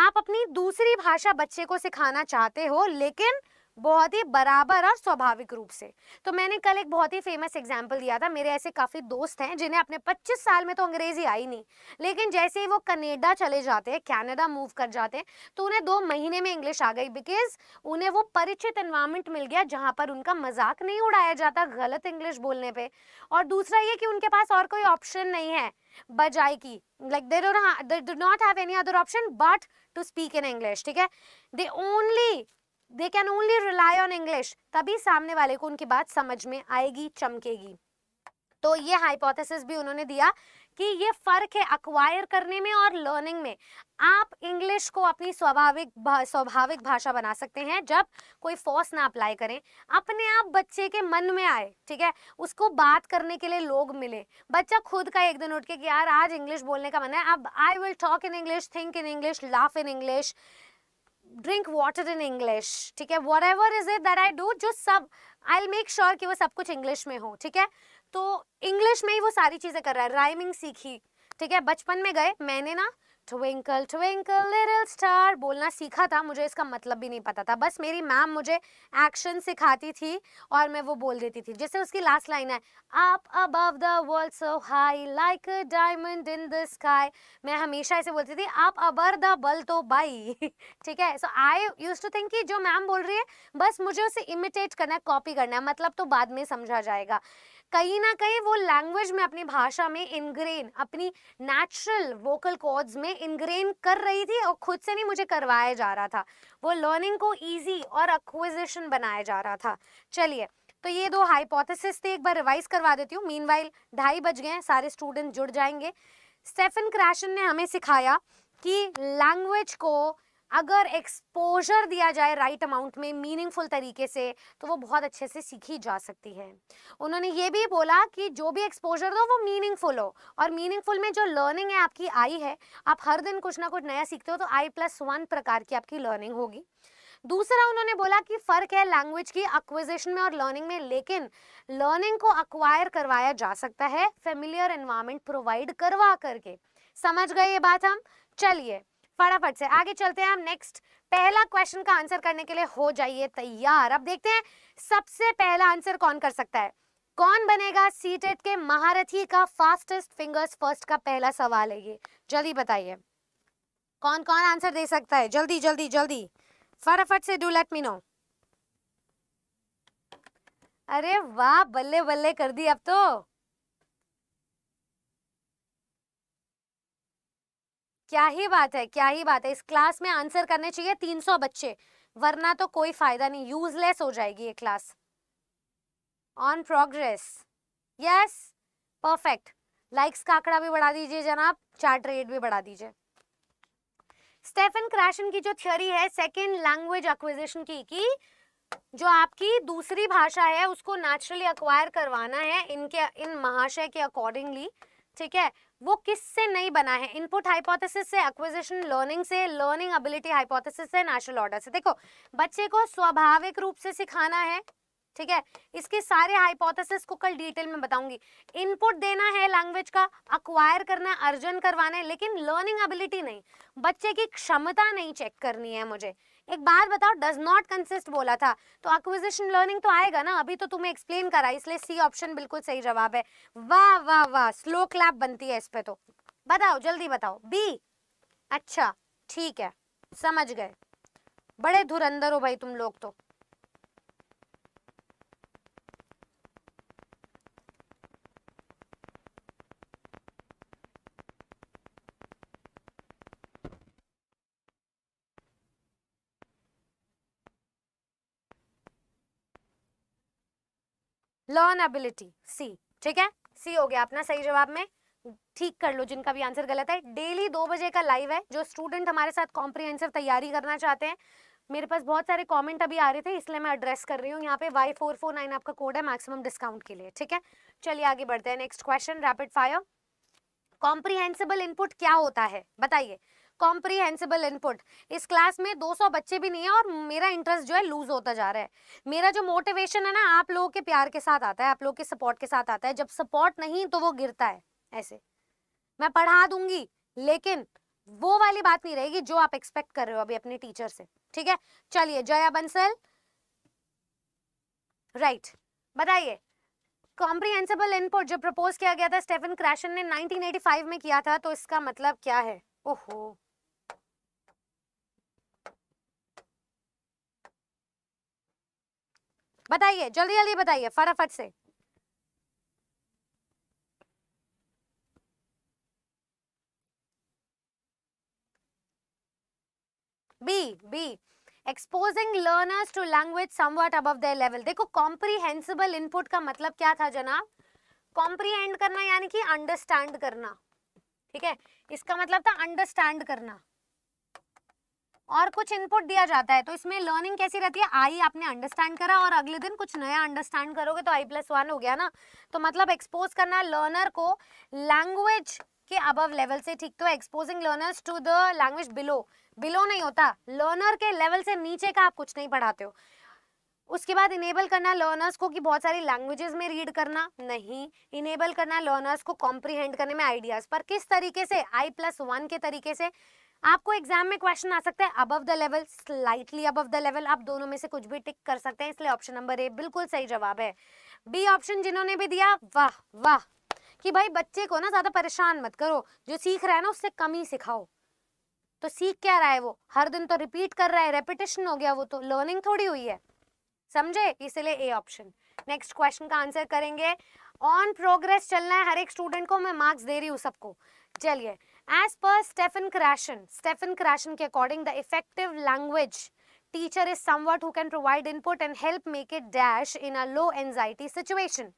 आप अपनी दूसरी भाषा बच्चे को सिखाना चाहते हो लेकिन बहुत ही बराबर और स्वाभाविक रूप से तो मैंने कल एक बहुत ही फेमस एग्जाम्पल दिया था मेरे ऐसे काफ़ी दोस्त हैं जिन्हें अपने 25 साल में तो अंग्रेजी आई नहीं लेकिन जैसे ही वो कनेडा चले जाते हैं कैनेडा मूव कर जाते हैं तो उन्हें दो महीने में इंग्लिश आ गई बिकॉज उन्हें वो परिचित इन्वायरमेंट मिल गया जहाँ पर उनका मजाक नहीं उड़ाया जाता गलत इंग्लिश बोलने पर और दूसरा ये कि उनके पास और कोई ऑप्शन नहीं है बजाय की like there do not have any other option but to speak in English ठीक है they only they can only rely on English तभी सामने वाले को उनकी बात समझ में आएगी चमकेगी तो ये हाइपोथेसिस भी उन्होंने दिया कि ये फ़र्क है अक्वायर करने में और लर्निंग में आप इंग्लिश को अपनी स्वाभाविक स्वाभाविक भाषा बना सकते हैं जब कोई फोर्स ना अप्लाई करें अपने आप बच्चे के मन में आए ठीक है उसको बात करने के लिए लोग मिले बच्चा खुद का एक दिन उठ के कि यार आज इंग्लिश बोलने का मन है अब I will talk in English think in English laugh in English drink water in English ठीक है whatever is it that I do जो सब आई मेक श्योर कि वो सब कुछ इंग्लिश में हो ठीक है तो इंग्लिश में ही वो सारी चीज़ें कर रहा है राइमिंग सीखी ठीक है बचपन में गए मैंने ना ट्विंकल ट्विंकल लिटिल स्टार बोलना सीखा था मुझे इसका मतलब भी नहीं पता था बस मेरी मैम मुझे एक्शन सिखाती थी और मैं वो बोल देती थी जैसे उसकी लास्ट लाइन है आप above the world so high like a diamond in the sky मैं हमेशा ऐसे बोलती थी आप अबर द बल तो बाई ठीक है so I use to think कि जो मैम बोल रही है बस मुझे उसे इमिटेट करना है कॉपी करना है मतलब तो बाद में समझा जाएगा कहीं ना कहीं वो लैंग्वेज में अपनी भाषा में इनग्रेन अपनी नेचुरल वोकल कॉर्ड्स में इनग्रेन कर रही थी और खुद से नहीं मुझे करवाया जा रहा था वो लर्निंग को ईजी और अक्विजिशन बनाया जा रहा था चलिए तो ये दो हाइपोथेसिस थे एक बार रिवाइज करवा देती हूँ मीन वाइल ढाई बज गए सारे स्टूडेंट जुड़ जाएंगे स्टेफन क्रैशन ने हमें सिखाया कि लैंग्वेज को अगर एक्सपोजर दिया जाए राइट अमाउंट में मीनिंगफुल तरीके से तो वो बहुत अच्छे से सीखी जा सकती है उन्होंने ये भी बोला कि जो भी एक्सपोजर दो वो मीनिंगफुल हो और मीनिंगफुल में जो लर्निंग है आपकी आई है आप हर दिन कुछ ना कुछ नया सीखते हो तो आई प्लस वन प्रकार की आपकी लर्निंग होगी दूसरा उन्होंने बोला कि फ़र्क है लैंग्वेज की अक्विजिशन में और लर्निंग में लेकिन लर्निंग को अक्वायर करवाया जा सकता है फेमिलियर एनवायरमेंट प्रोवाइड करवा करके समझ गए ये बात हम चलिए फटाफट से आगे चलते हैं हम नेक्स्ट पहला क्वेश्चन का आंसर करने के लिए हो जाइए तैयार अब देखते हैं सबसे पहला आंसर कौन कर सकता है कौन बनेगा सीटेट के महारथी का फास्टेस्ट फिंगर्स फर्स्ट का पहला सवाल है ये जल्दी बताइए कौन कौन आंसर दे सकता है जल्दी जल्दी जल्दी फटाफट से डू लेट मी नो अरे वाह बल्ले बल्ले कर दी अब तो क्या ही बात है क्या ही बात है इस क्लास में आंसर करने चाहिए 300 बच्चे वरना तो कोई फायदा नहीं यूजलेस हो जाएगी ये class on progress yes perfect likes का आंकड़ा भी बढ़ा दीजिए जनाब चार्ट रेट भी बढ़ा दीजिए स्टेफन क्रैशन की जो थ्योरी है सेकेंड लैंग्वेज एक्विजिशन की कि जो आपकी दूसरी भाषा है उसको नेचुरली अक्वायर करवाना है इनके इन महाशय के अकॉर्डिंगली ठीक है वो किससे नहीं बना है इनपुट हाइपोथेसिस से एक्विजिशन लर्निंग से लर्निंग एबिलिटी हाइपोथेसिस से नेशनल ऑर्डर से देखो बच्चे को स्वाभाविक रूप से सिखाना है ठीक है इसके सारे हाइपोथेसिस को कल डिटेल में बताऊंगी इनपुट देना है लैंग्वेज का अक्वायर करना अर्जन करवाना है लेकिन लर्निंग एबिलिटी नहीं बच्चे की क्षमता नहीं चेक करनी है मुझे एक बात बताओ डज नॉट कंसिस्ट बोला था तो एक्विजिशन लर्निंग तो आएगा ना अभी तो तुम्हें एक्सप्लेन करा इसलिए सी ऑप्शन बिल्कुल सही जवाब है वाह वाह वाह स्लो क्लैप बनती है इस पे तो बताओ जल्दी बताओ बी अच्छा ठीक है समझ गए बड़े धुरंधर हो भाई तुम लोग तो लर्न एबिलिटी सी ठीक है सी हो गया अपना सही जवाब में ठीक कर लो जिनका भी आंसर गलत है डेली दो बजे का लाइव है जो स्टूडेंट हमारे साथ कॉम्प्रिहेंसिव तैयारी करना चाहते हैं मेरे पास बहुत सारे कमेंट अभी आ रहे थे इसलिए मैं एड्रेस कर रही हूँ यहाँ पे वाई फोर फोर नाइन आपका कोड है मैक्सिमम डिस्काउंट के लिए ठीक है चलिए आगे बढ़ते हैं next question rapid fire comprehensible input क्या होता है बताइए कॉम्प्रीहेंसिबल इनपुट इस क्लास में 200 बच्चे भी नहीं है और मेरा इंटरेस्ट जो है लूज होता जा रहा है मेरा जो मोटिवेशन है ना आप लोगों के प्यार के साथ आता है आप लोगों के सपोर्ट के साथ आता है जब सपोर्ट नहीं तो वो गिरता है ऐसे मैं पढ़ा दूंगी लेकिन वो वाली बात नहीं रहेगी जो आप एक्सपेक्ट कर रहे हो अभी अपने टीचर से ठीक है चलिए जया बंसल राइट right. बताइए कॉम्प्रीहेंसिबल इनपुट जो प्रपोज किया गया था स्टेफन क्रैशन ने 1985 में किया था तो इसका मतलब क्या है ओहो oh, बताइए जल्दी जल्दी बताइए फटाफट से B B exposing learners to language somewhat above their level देखो कॉम्प्रीहेंसिबल इनपुट का मतलब क्या था जनाब कॉम्प्रीहेंड करना यानी कि अंडरस्टैंड करना ठीक है इसका मतलब था अंडरस्टैंड करना और कुछ इनपुट दिया जाता है तो इसमें लर्निंग कैसी रहती है आई आपने अंडरस्टैंड करा और अगले दिन कुछ नया अंडरस्टैंड करोगे तो आई प्लस वन हो गया ना तो मतलब एक्सपोज करना लर्नर को लैंग्वेज के अबव लेवल से ठीक तो exposing learners to the language below below नहीं होता लर्नर के लेवल से नीचे का आप कुछ नहीं पढ़ाते हो उसके बाद इनेबल करना लर्नर्स को कि बहुत सारी लैंग्वेजेस में रीड करना नहीं इनेबल करना लर्नर्स को कॉम्प्रीहेंड करने में आइडियाज़ पर किस तरीके से आई प्लस वन के तरीके से आपको एग्जाम में क्वेश्चन आ सकता है above the level slightly above the level आप दोनों में से कुछ भी टिक कर सकते हैं इसलिए ऑप्शन नंबर ए बिल्कुल सही जवाब है बी ऑप्शन जिन्होंने भी दिया वाह वाह कि भाई बच्चे को ना ज़्यादा परेशान मत करो जो सीख रहा है ना उससे कम ही सिखाओ तो सीख क्या रहा है वो हर दिन तो रिपीट कर रहा है रेपिटेशन हो गया वो तो लर्निंग थोड़ी हुई है समझे इसलिए ए ऑप्शन नेक्स्ट क्वेश्चन का आंसर करेंगे ऑन प्रोग्रेस चलना है हर एक स्टूडेंट को मैं मार्क्स दे रही हूँ सबको चलिए as per Stephen Krashen Stephen Krashen के according the effective language teacher is somewhat who can provide input and help make it dash in a low anxiety situation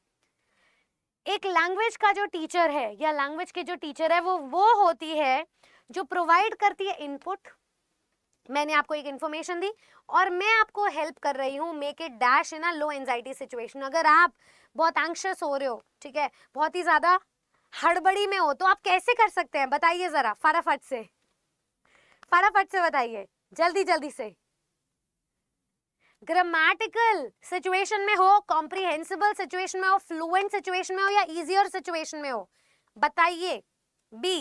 एक लैंग्वेज का जो टीचर है या लैंग्वेज के जो टीचर है वो वो होती है जो प्रोवाइड करती है इनपुट मैंने आपको एक इन्फॉर्मेशन दी और मैं आपको हेल्प कर रही हूँ make it dash in a low anxiety situation अगर आप बहुत एंक्शस हो रहे हो ठीक है बहुत ही ज़्यादा हड़बड़ी में हो तो आप कैसे कर सकते हैं बताइए जरा फटाफट से फटाफट से बताइए जल्दी जल्दी से ग्रामेटिकल सिचुएशन में हो कॉम्प्रिहेंसिबल सिचुएशन में हो फ्लुएंट सिचुएशन में हो या इजियर सिचुएशन में हो बताइए बी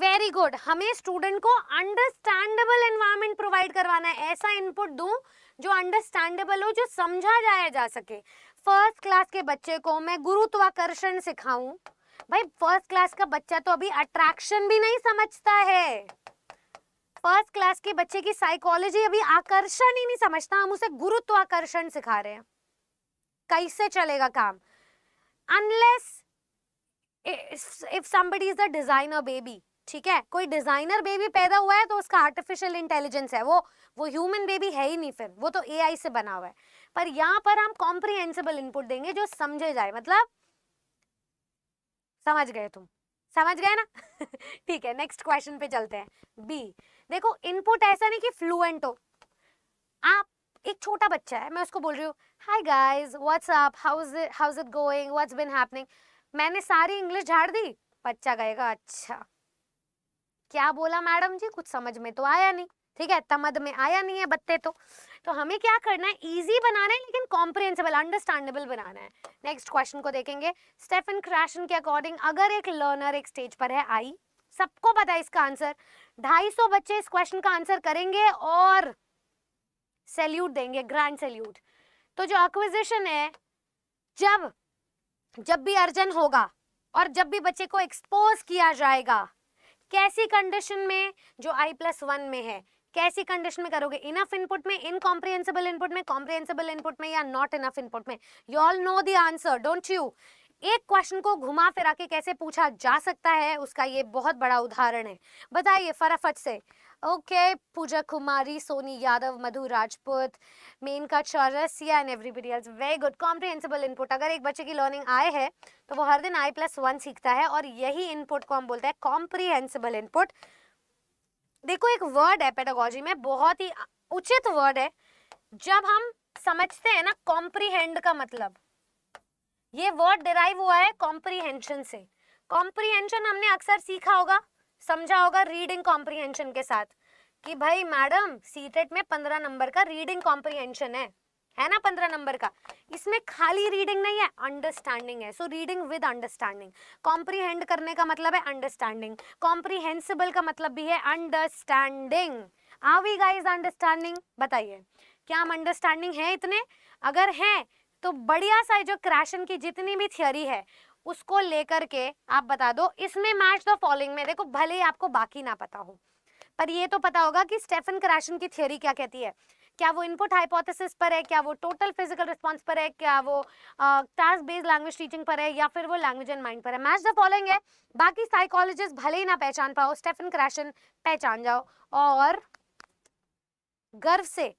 वेरी गुड हमें स्टूडेंट को अंडरस्टैंडेबल एनवायरमेंट प्रोवाइड करवाना है ऐसा इनपुट दूं जो अंडरस्टैंडेबल हो जो समझा जाया जा सके फर्स्ट क्लास के बच्चे को मैं गुरुत्वाकर्षण सिखाऊं भाई फर्स्ट क्लास का बच्चा तो अभी अट्रैक्शन भी नहीं समझता है फर्स्ट क्लास के बच्चे की साइकोलॉजी अभी आकर्षण ही नहीं समझता हम उसे गुरुत्वाकर्षण सिखा रहे हैं कैसे चलेगा काम unless if somebody is a designer baby ठीक है कोई डिजाइनर बेबी पैदा हुआ है तो उसका आर्टिफिशियल इंटेलिजेंस है वो वो ह्यूमन बेबी है ही नहीं फिर वो तो एआई से बना हुआ है पर यहाँ पर हम कॉम्प्रिहेंसिबल इनपुट देंगे जो समझे जाए मतलब समझ गए तुम समझ गए ना ठीक है नेक्स्ट क्वेश्चन पे चलते हैं बी देखो इनपुट ऐसा नहीं कि फ्लुएंट हो आप एक छोटा बच्चा है मैं उसको बोल रही हूँ hi guys what's up how's how's it going what's been happening मैंने सारी इंग्लिश झाड़ दी बच्चा कहेगा अच्छा क्या बोला मैडम जी कुछ समझ में तो आया नहीं ठीक है तमद में आया नहीं है बत्ते तो तो हमें क्या करना है इजी बनाना है लेकिन कॉम्प्रिहेंसिबल अंडरस्टैंडेबल बनाना है नेक्स्ट क्वेश्चन को देखेंगे स्टेफन क्रैशन के अकॉर्डिंग अगर एक लर्नर एक स्टेज पर है आई सबको पता है इसका आंसर 250 बच्चे इस क्वेश्चन का आंसर करेंगे और सैल्यूट देंगे ग्रैंड सैल्यूट तो जो अक्विजिशन है जब जब भी अर्जन होगा और जब भी बच्चे को एक्सपोज किया जाएगा कैसी कंडीशन में जो आई प्लस वन में है कैसी कंडीशन में करोगे इनफ इनपुट में इनकॉम्प्रिहेंसिबल इनपुट में कॉम्प्रिहेंसिबल इनपुट में या नॉट इनफ इनपुट में you all know the answer don't you एक क्वेश्चन को घुमा फिरा के कैसे पूछा जा सकता है उसका ये बहुत बड़ा उदाहरण है बताइए फराफट से okay okay, Pooja Kumari Soni Yadav Madhu Rajput Menka Chaurasia and everybody else very good comprehensible input अगर एक बच्चे की लर्निंग आए है तो वो हर दिन आई प्लस वन सीखता है और यही इनपुट को हम बोलते हैं कॉम्प्रिहेंसिबल इनपुट देखो एक वर्ड है पेडागोजी में बहुत ही उचित वर्ड है जब हम समझते हैं ना कॉम्प्रीहेंड का मतलब ये वर्ड डिराइव हुआ है कॉम्प्रीहेंशन से कॉम्प्रीहेंशन हमने अक्सर सीखा होगा समझा होगा रीडिंग कॉम्प्रीहेंशन के साथ कि भाई मैडम सीटेट में पंद्रह नंबर का रीडिंग कॉम्प्रीहेंशन है है ना पंद्रह नंबर का इसमें खाली रीडिंग नहीं है अंडरस्टैंडिंग है so reading with understanding comprehend करने का मतलब है अंडरस्टैंडिंग कॉम्प्रीहेंसिबल का मतलब भी है understanding are we guys understanding बताइए क्या हम अंडरस्टैंडिंग है इतने अगर हैं तो बढ़िया सा जो क्रैशन की जितनी भी थियोरी है उसको लेकर के आप बता दो इसमें मैच द फॉलोइंग में देखो भले ही आपको बाकी ना पता हो पर ये तो पता होगा कि स्टेफन क्रैशन की थियोरी क्या कहती है क्या वो इनपुट हाइपोथेसिस पर है क्या वो टोटल फिजिकल रिस्पॉन्स पर है क्या वो टास्क बेस्ड लैंग्वेज टीचिंग पर है या फिर वो लैंग्वेज एंड माइंड पर है मैच द फॉलोइंग है बाकी साइकोलॉजिस्ट भले ही ना पहचान पाओ स्टेफन क्रैशन पहचान जाओ और गर्व से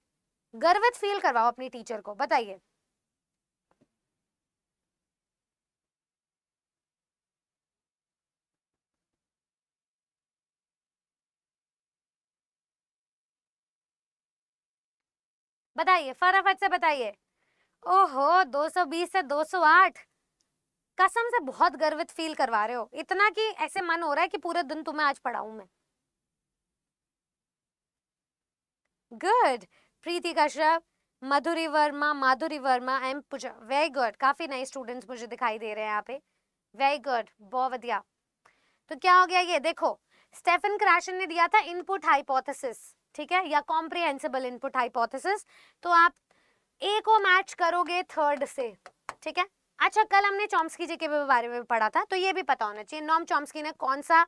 गर्वित फील करवाओ अपनी टीचर को बताइए बताइए फटाफट से बताइए ओहो 220 से 208 कसम से बहुत गर्वित फील करवा रहे हो इतना कि ऐसे मन हो रहा है कि पूरे दिन तुम्हें आज पढ़ाऊ मैं good Preeti Kashyap Madhuri Verma Madhuri Verma M Pooja very good काफी नए स्टूडेंट्स मुझे दिखाई दे रहे हैं यहाँ पे वेरी गुड बहुत बढ़िया तो क्या हो गया ये देखो स्टेफन क्राशन ने दिया था इनपुट हाइपोथेसिस ठीक है या कॉम्प्रिहेंसिबल इनपुट हाइपोथेसिस तो आप ए को मैच करोगे थर्ड से ठीक है अच्छा कल हमने चॉम्स्की जी के बारे में पढ़ा था तो ये भी पता होना चाहिए नॉम चॉम्स्की ने कौन सा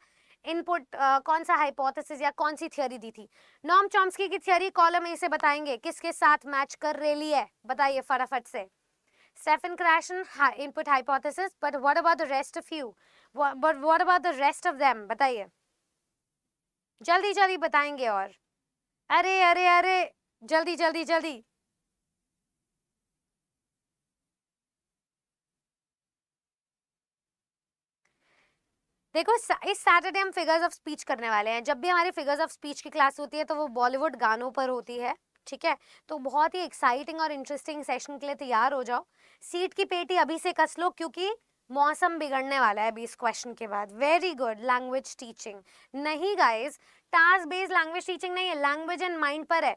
इनपुट uh, कौन सा हाइपोथेसिस या कौन सी थियोरी दी थी नॉम चॉम्स्की की थियोरी कॉलम ए से बताएंगे किसके साथ मैच कर रेली है बताइए फटाफट से Stephen Krashen input hypothesis but what about the rest of you but what about the rest of them बताइए जल्दी जल्दी बताएंगे और अरे अरे अरे जल्दी जल्दी जल्दी देखो इस सैटरडे हम फिगर्स ऑफ स्पीच करने वाले हैं जब भी हमारे फिगर्स ऑफ स्पीच की क्लास होती है तो वो बॉलीवुड गानों पर होती है ठीक है तो बहुत ही एक्साइटिंग और इंटरेस्टिंग सेशन के लिए तैयार हो जाओ सीट की पेटी अभी से कस लो क्योंकि मौसम बिगड़ने वाला है अभी इस क्वेश्चन के बाद वेरी गुड लैंग्वेज टीचिंग नहीं guys task based language teaching नहीं है लैंग्वेज एंड माइंड पर है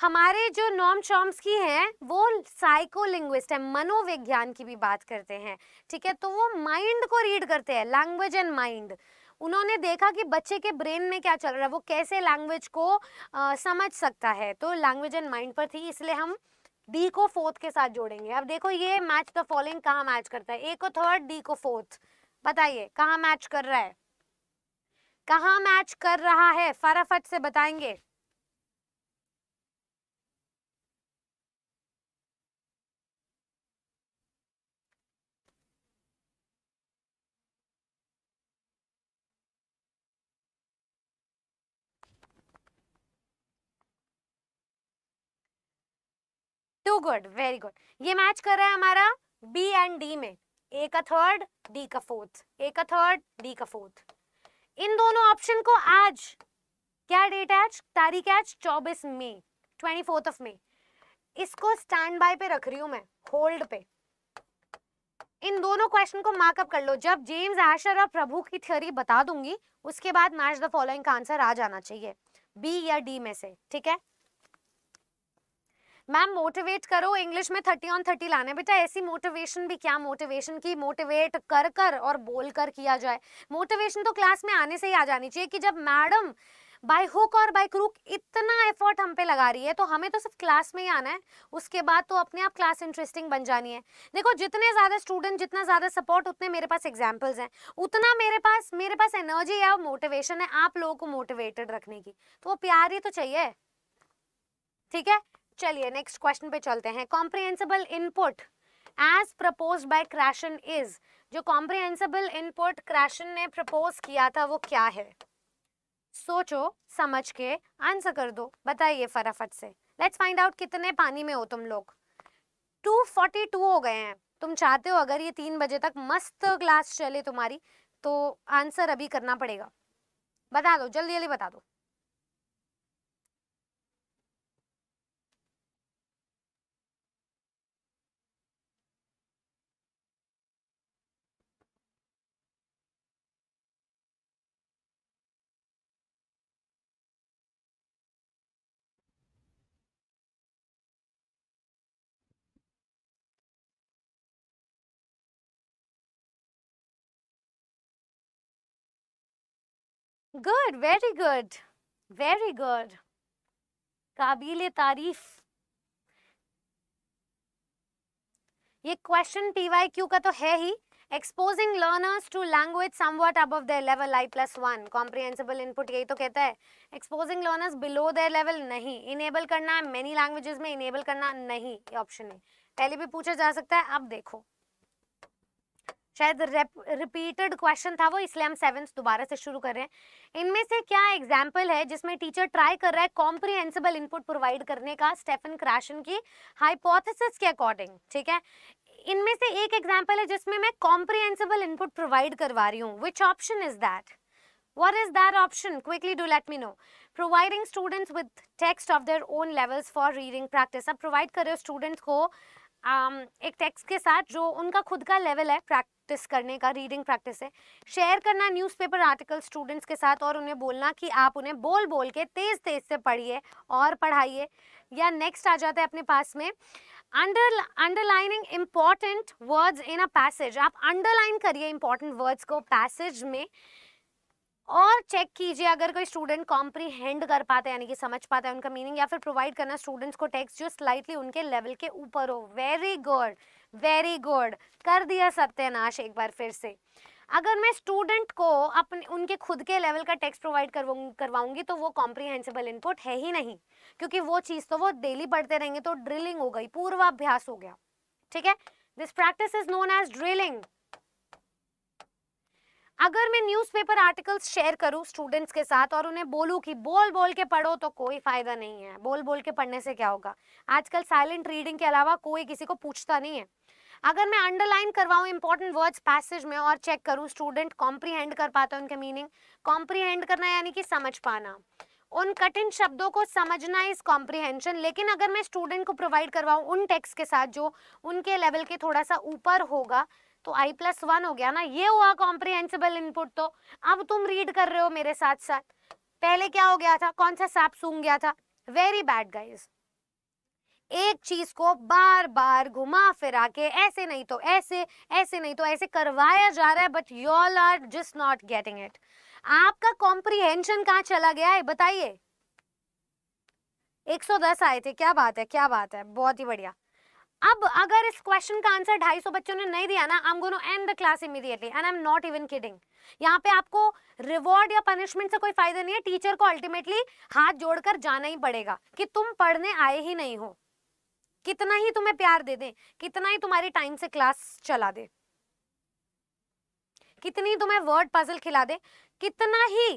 हमारे जो नॉम चॉम्स की हैं वो साइकोलिंग्विस्ट है मनोविज्ञान की भी बात करते हैं ठीक है तो वो माइंड को रीड करते हैं लैंग्वेज एंड माइंड उन्होंने देखा कि बच्चे के ब्रेन में क्या चल रहा है वो कैसे लैंग्वेज को आ, समझ सकता है तो लैंग्वेज एंड माइंड पर थी इसलिए हम डी को फोर्थ के साथ जोड़ेंगे अब देखो ये मैच द फॉलोइंग कहाँ मैच करता है ए को थर्ड डी को फोर्थ बताइए कहाँ मैच कर रहा है कहा मैच कर रहा है फटाफट से बताएंगे टू गुड वेरी गुड ये मैच कर रहा है हमारा बी एंड डी में ए का थर्ड डी का फोर्थ ए का थर्ड डी का फोर्थ इन दोनों ऑप्शन को आज क्या डेट है आज तारीख आज चौबीस मई ट्वेंटी फोर्थ ऑफ मे इसको स्टैंड बाय पे रख रही हूं मैं होल्ड पे इन दोनों क्वेश्चन को मार्कअप कर लो जब जेम्स आशर और प्रभु की थ्योरी बता दूंगी उसके बाद मैच द फॉलोइंग का आंसर आ जाना चाहिए बी या डी में से ठीक है मैम मोटिवेट करो इंग्लिश में थर्टी ऑन थर्टी लाने बेटा ऐसी मोटिवेशन भी क्या मोटिवेशन की मोटिवेट कर कर और बोल कर किया जाए मोटिवेशन तो क्लास में आने से ही आ जानी चाहिए कि जब मैडम बाय हुक और बाय क्रूक इतना एफर्ट हम पे लगा रही है तो हमें तो सिर्फ क्लास में ही आना है उसके बाद तो अपने आप क्लास इंटरेस्टिंग बन जानी है देखो जितने ज़्यादा स्टूडेंट जितना ज़्यादा सपोर्ट उतने मेरे पास एग्जांपल्स हैं उतना मेरे पास मेरे पास एनर्जी है और मोटिवेशन है आप लोगों को मोटिवेटेड रखने की तो वो प्यार ही तो चाहिए ठीक है चलिए नेक्स्ट क्वेश्चन पे चलते हैं comprehensible input as propose by Krashen is जो कॉम्प्रिहेंसिबल इनपुट क्रैशन ने प्रपोज किया था वो क्या है सोचो समझ के आंसर कर दो बताइए फटाफट से लेट्स फाइंड आउट कितने पानी में हो तुम लोग 242 हो गए हैं तुम चाहते हो अगर ये तीन बजे तक मस्त क्लास चले तुम्हारी तो आंसर अभी करना पड़ेगा बता दो जल्दी जल्दी बता दो good very good very good काबिल तारीफ ये क्वेश्चन पीवाई क्यू का तो है ही exposing learners to language somewhat above their level I plus one comprehensible input यही तो कहता है exposing learners below their level नहीं इनेबल करना है मेनी लैंग्वेजेस में इनेबल करना नहीं ये ऑप्शन है पहले भी पूछा जा सकता है अब देखो शायद रिपीटेड क्वेश्चन था वो इसलिए हम सेवेंथ दोबारा से शुरू कर रहे हैं इनमें से क्या एग्जाम्पल है जिसमें टीचर ट्राई कर रहा है कॉम्प्रिहेंसिबल इनपुट प्रोवाइड करने का स्टेफन क्राशन की हाइपोथेसिस के अकॉर्डिंग ठीक है इनमें से एक एग्जाम्पल है जिसमें मैं कॉम्प्रिहेंसिबल इनपुट प्रोवाइड करवा रही हूँ which option is that What is that option? Quickly do let me know. Providing students with text of their own levels for reading practice. अब प्रोवाइड रहे हो स्टूडेंट्स को um, एक टेक्स्ट के साथ जो उनका खुद का लेवल है प्रैक्टिस करने का रीडिंग प्रैक्टिस है शेयर करना न्यूज़पेपर आर्टिकल स्टूडेंट्स के साथ और उन्हें बोलना कि आप उन्हें बोल बोल के तेज़ तेज़ से पढ़िए और पढ़ाइए या नेक्स्ट आ जाता है अपने पास में under underlining important words in a passage आप अंडरलाइन करिए इम्पॉर्टेंट वर्ड्स को पैसेज में और चेक कीजिए अगर कोई स्टूडेंट कॉम्प्रीहेंड कर पाते हैं यानी कि समझ पाते हैं उनका मीनिंग या फिर प्रोवाइड करना स्टूडेंट्स को टेक्स्ट जो स्लाइटली उनके लेवल के ऊपर हो वेरी गुड वेरी गुड कर दिया सत्यनाश एक बार फिर से अगर मैं स्टूडेंट को अपने उनके खुद के लेवल का टेक्स्ट प्रोवाइड करवाऊंगी तो वो कॉम्प्रिहेंसिबल इनपुट है ही नहीं क्योंकि वो चीज़ तो वो डेली पढ़ते रहेंगे तो ड्रिलिंग हो गई पूर्वाभ्यास हो गया ठीक है this practice is known as drilling अगर मैं न्यूज़पेपर आर्टिकल्स शेयर करूं स्टूडेंट्स के साथ और उन्हें बोलूं कि बोल बोल के पढ़ो तो कोई फ़ायदा नहीं है बोल बोल के पढ़ने से क्या होगा आजकल साइलेंट रीडिंग के अलावा कोई किसी को पूछता नहीं है अगर मैं अंडरलाइन करवाऊँ इंपॉर्टेंट वर्ड्स पैसेज में और चेक करूँ स्टूडेंट कॉम्प्रीहेंड कर पाते हैं उनके मीनिंग कॉम्प्रीहेंड करना यानी कि समझ पाना उन कठिन शब्दों को समझना इस कॉम्प्रीहेंशन लेकिन अगर मैं स्टूडेंट को प्रोवाइड करवाऊँ उन टेक्स्ट के साथ जो उनके लेवल के थोड़ा सा ऊपर होगा तो आई प्लस वन हो गया ना ये हुआ कॉम्प्रीहेंसिबल इनपुट तो अब तुम रीड कर रहे हो मेरे साथ साथ पहले क्या हो गया था कौन सा सैप सूंग गया था वेरी बैड गाइज एक चीज को बार बार घुमा फिरा के ऐसे नहीं तो ऐसे ऐसे नहीं तो ऐसे करवाया जा रहा है but you all are just not getting it आपका कॉम्प्रीहेंशन कहाँ चला गया है बताइए 110 आए थे क्या बात है क्या बात है बहुत ही बढ़िया अब अगर इस क्वेश्चन का आंसर 250 बच्चों ने नहीं दिया ना I am gonna end the class immediately and I am not even kidding यहाँ पे आपको रिवॉर्ड या पनिशमेंट से कोई फायदा नहीं है टीचर को अल्टीमेटली हाथ जोड़कर जाना ही पड़ेगा कि तुम पढ़ने आए ही नहीं हो कितना ही तुम्हें प्यार दे दे कितना ही तुम्हारी टाइम से क्लास चला दे कितनी तुम्हें वर्ड पजल खिला दे कितना ही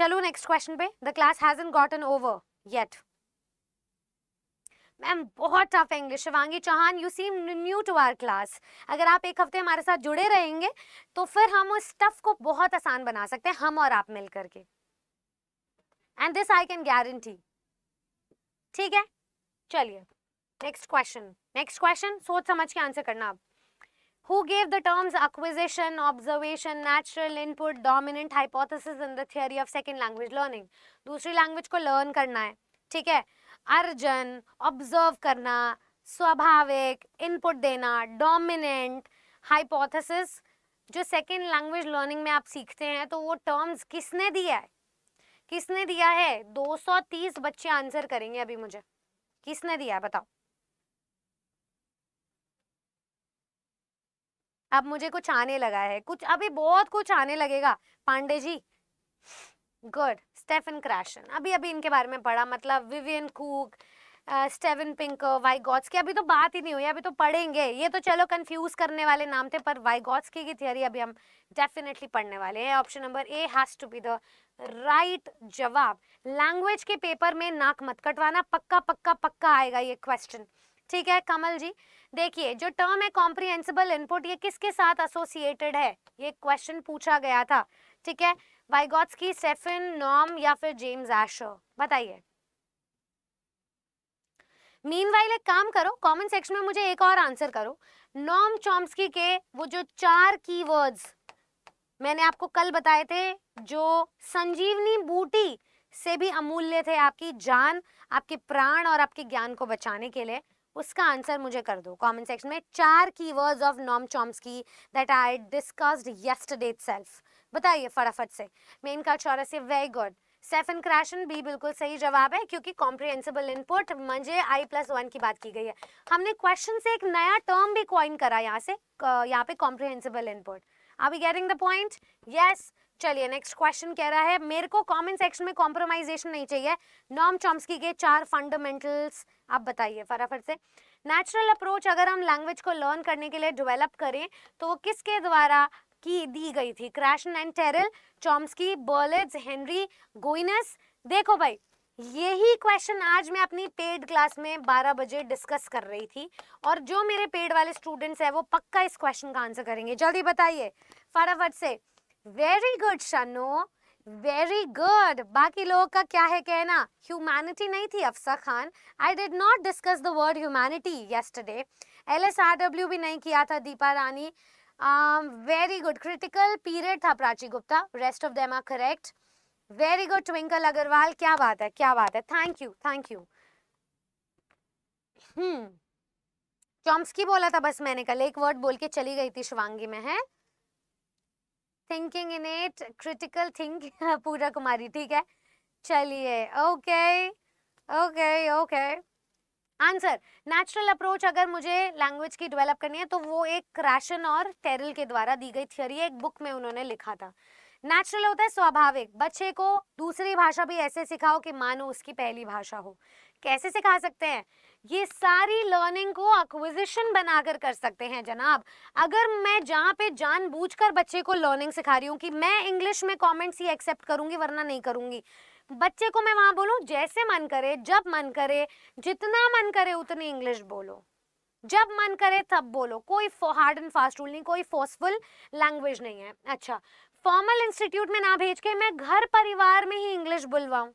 चलो नेक्स्ट क्वेश्चन पे the class hasn't gotten over yet ma'am बहुत टफ है English Shivangi Chauhan you seem new to our class अगर आप एक हफ्ते हमारे साथ जुड़े रहेंगे तो फिर हम उस टफ को बहुत आसान बना सकते हैं हम और आप मिल करके and this I can guarantee ठीक है चलिए नेक्स्ट क्वेश्चन नेक्स्ट क्वेश्चन सोच समझ के आंसर करना आप who gave the terms acquisition, observation, natural input, dominant hypothesis in the theory of second language learning. दूसरी language को learn करना है ठीक है अर्जन ऑब्जर्व करना स्वाभाविक इनपुट देना डोमिनेंट हाइपोथेसिस जो सेकेंड लैंग्वेज लर्निंग में आप सीखते हैं तो वो टर्म्स किसने दिया है किसने दिया है 230 बच्चे आंसर करेंगे अभी मुझे किसने दिया है बताओ अब मुझे कुछ आने लगा है कुछ अभी बहुत कुछ आने लगेगा Pandey ji good Stephen Krashen अभी अभी इनके बारे में पढ़ा मतलब विवियन कूक स्टेवन पिंक वाई गॉड्स की अभी तो बात ही नहीं हुई अभी तो पढ़ेंगे ये तो चलो कंफ्यूज करने वाले नाम थे पर वाई गॉड्स की की थियरी अभी हम डेफिनेटली पढ़ने वाले हैं option number A has to be the right जवाब लैंग्वेज के पेपर में नाक मत कटवाना पक्का पक्का पक्का आएगा ये क्वेश्चन ठीक है कमल जी देखिए जो टर्म है कॉम्प्रिहेंसिबल इनपुट ये किसके साथ एसोसिएटेड है ये क्वेश्चन पूछा गया था ठीक है वाइगॉट्सकी सेफिन नॉम या फिर जेम्स एशो बताइए मीन वाइल एक काम करो कमेंट सेक्शन में मुझे एक और आंसर करो नॉम चॉम्स्की के वो जो चार कीवर्ड्स मैंने आपको कल बताए थे जो संजीवनी बूटी से भी अमूल्य थे आपकी जान आपके प्राण और आपके ज्ञान को बचाने के लिए उसका आंसर मुझे कर दो कमेंट सेक्शन में चार keywords of Noam Chomsky that I discussed yesterday itself बताइए फटाफट से मेन का चौरस वेरी गुड सेफन क्रैशन भी बिल्कुल सही जवाब है क्योंकि कॉम्प्रिहेंसिबल इनपुट मंजे आई प्लस वन की बात की गई है हमने क्वेश्चन से एक नया टर्म भी क्वाइन करा यहाँ से यहाँ पे comprehensible input are we getting the point yes चलिए नेक्स्ट क्वेश्चन कह रहा है मेरे को कॉमन सेक्शन में कॉम्प्रोमाइजेशन नहीं चाहिए नॉम चॉम्सकी के चार फंडामेंटल्स आप बताइए फटाफट से नेचुरल अप्रोच अगर हम लैंग्वेज को लर्न करने के लिए डेवलप करें तो वो किसके द्वारा की दी गई थी क्रैशन एंड टेरल चॉम्सकी बर्लेट्स हेनरी गोइनस देखो भाई यही क्वेश्चन आज मैं अपनी पेड क्लास में 12 बजे डिस्कस कर रही थी और जो मेरे पेड वाले स्टूडेंट्स हैं वो पक्का इस क्वेश्चन का आंसर करेंगे जल्दी बताइए फटाफट से very good Shano very good बाकी लोगों का क्या है कहना ह्यूमैनिटी नहीं थी Afsa Khan I did not discuss the word humanity yesterday L S R W भी नहीं किया था Deepa Rani very good critical period था Prachi Gupta rest of them are correct very good Twinkle Agarwal क्या बात है क्या बात है थैंक यू थैंक यू हम्म की बोला था बस मैंने कल एक वर्ड बोल के चली गई थी शिवांगी में है thinking in at critical think पूरा कुमारी ठीक है चलिए okay okay okay answer natural approach अगर मुझे लैंग्वेज की डेवलप करनी है तो वो एक रैशन और टेरल के द्वारा दी गई थियोरी एक बुक में उन्होंने लिखा था नेचुरल होता है स्वाभाविक बच्चे को दूसरी भाषा भी ऐसे सिखाओ कि मानो उसकी पहली भाषा हो कैसे सिखा सकते हैं ये सारी लर्निंग को अक्विजिशन बनाकर कर सकते हैं जनाब अगर मैं जहाँ पे जानबूझकर बच्चे को लर्निंग सिखा रही हूँ कि मैं इंग्लिश में कमेंट्स ही एक्सेप्ट करूँगी वरना नहीं करूँगी बच्चे को मैं वहां बोलू जैसे मन करे जब मन करे जितना मन करे उतनी इंग्लिश बोलो जब मन करे तब बोलो कोई हार्ड एंड फास्ट रूल नहीं कोई फोर्सफुल लैंग्वेज नहीं है अच्छा फॉर्मल इंस्टीट्यूट में ना भेज के मैं घर परिवार में ही इंग्लिश बुलवाऊ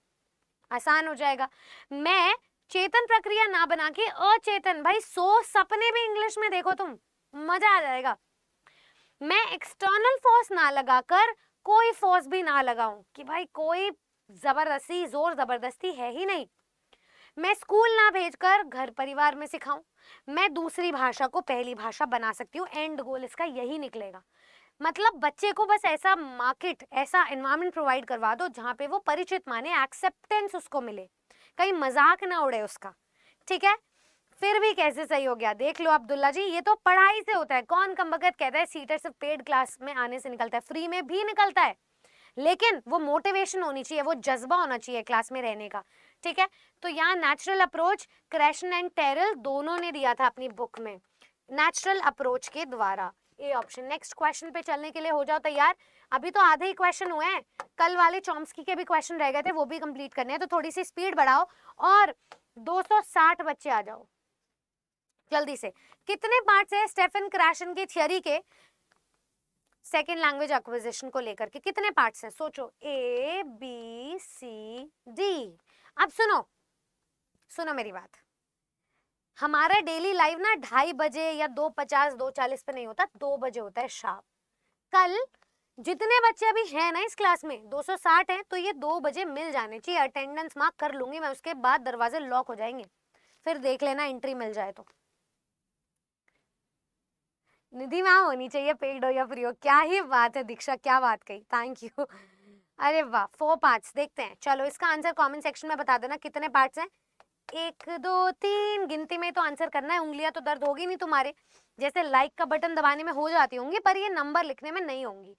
आसान हो जाएगा मैं चेतन प्रक्रिया ना बना के अचेतन भाई सो सपने भी इंग्लिश में देखो तुम मजा आ जाएगा मैं एक्सटर्नल फोर्स ना लगाकर कोई फोर्स भी ना लगाऊं कि भाई कोई जबरदस्ती जोर जबरदस्ती है ही नहीं मैं स्कूल ना भेजकर घर परिवार में सिखाऊं मैं दूसरी भाषा को पहली भाषा बना सकती हूँ एंड गोल इसका यही निकलेगा मतलब बच्चे को बस ऐसा मार्केट ऐसा एनवायरमेंट प्रोवाइड करवा दो जहाँ पे वो परिचित माने एक्सेप्टेंस उसको मिले कहीं मजाक ना उड़े उसका ठीक है फिर भी कैसे सही हो गया देख लो अब्दुल्ला जी ये तो पढ़ाई से होता है कौन कम कहता है सीटर सिर्फ पेड क्लास में आने से निकलता है फ्री में भी निकलता है लेकिन वो मोटिवेशन होनी चाहिए वो जज्बा होना चाहिए क्लास में रहने का ठीक है तो यहाँ natural approach Krashen and Terrell दोनों ने दिया था अपनी बुक में नेचुरल अप्रोच के द्वारा ए ऑप्शन नेक्स्ट क्वेश्चन पे चलने के लिए हो जाओ तैयार अभी तो आधे ही क्वेश्चन हुए हैं कल वाले चॉम्सकी के भी क्वेश्चन रह गए थे वो भी कंप्लीट करने हैं तो थोड़ी सी स्पीड बढ़ाओ और 260 बच्चे आ जाओ जल्दी से कितने पार्ट्स हैं स्टेफन क्रैशन की थियरी के सेकेंड लैंग्वेज एक्विजिशन को लेकर के कितने पार्ट्स हैं सोचो ए बी सी डी अब सुनो सुनो मेरी बात हमारा डेली लाइव ना ढाई बजे या दो पचास दो चालीस पे नहीं होता दो बजे होता है शाम कल जितने बच्चे अभी हैं ना इस क्लास में 260 हैं तो ये दो बजे मिल जाने चाहिए अटेंडेंस मार्क कर लूंगी मैं उसके बाद दरवाजे लॉक हो जाएंगे फिर देख लेना एंट्री मिल जाए तो निधि माँ होनी चाहिए पेड हो या फ्री हो क्या ही बात है दीक्षा क्या बात कही थैंक यू अरे वाह फोर पार्ट्स देखते हैं चलो इसका आंसर कमेंट सेक्शन में बता देना कितने पार्ट्स हैं एक दो तीन गिनती में तो आंसर करना है उंगलियां तो दर्द होगी नहीं तुम्हारे जैसे लाइक का बटन दबाने में हो जाती होंगी पर ये नंबर लिखने में नहीं होंगी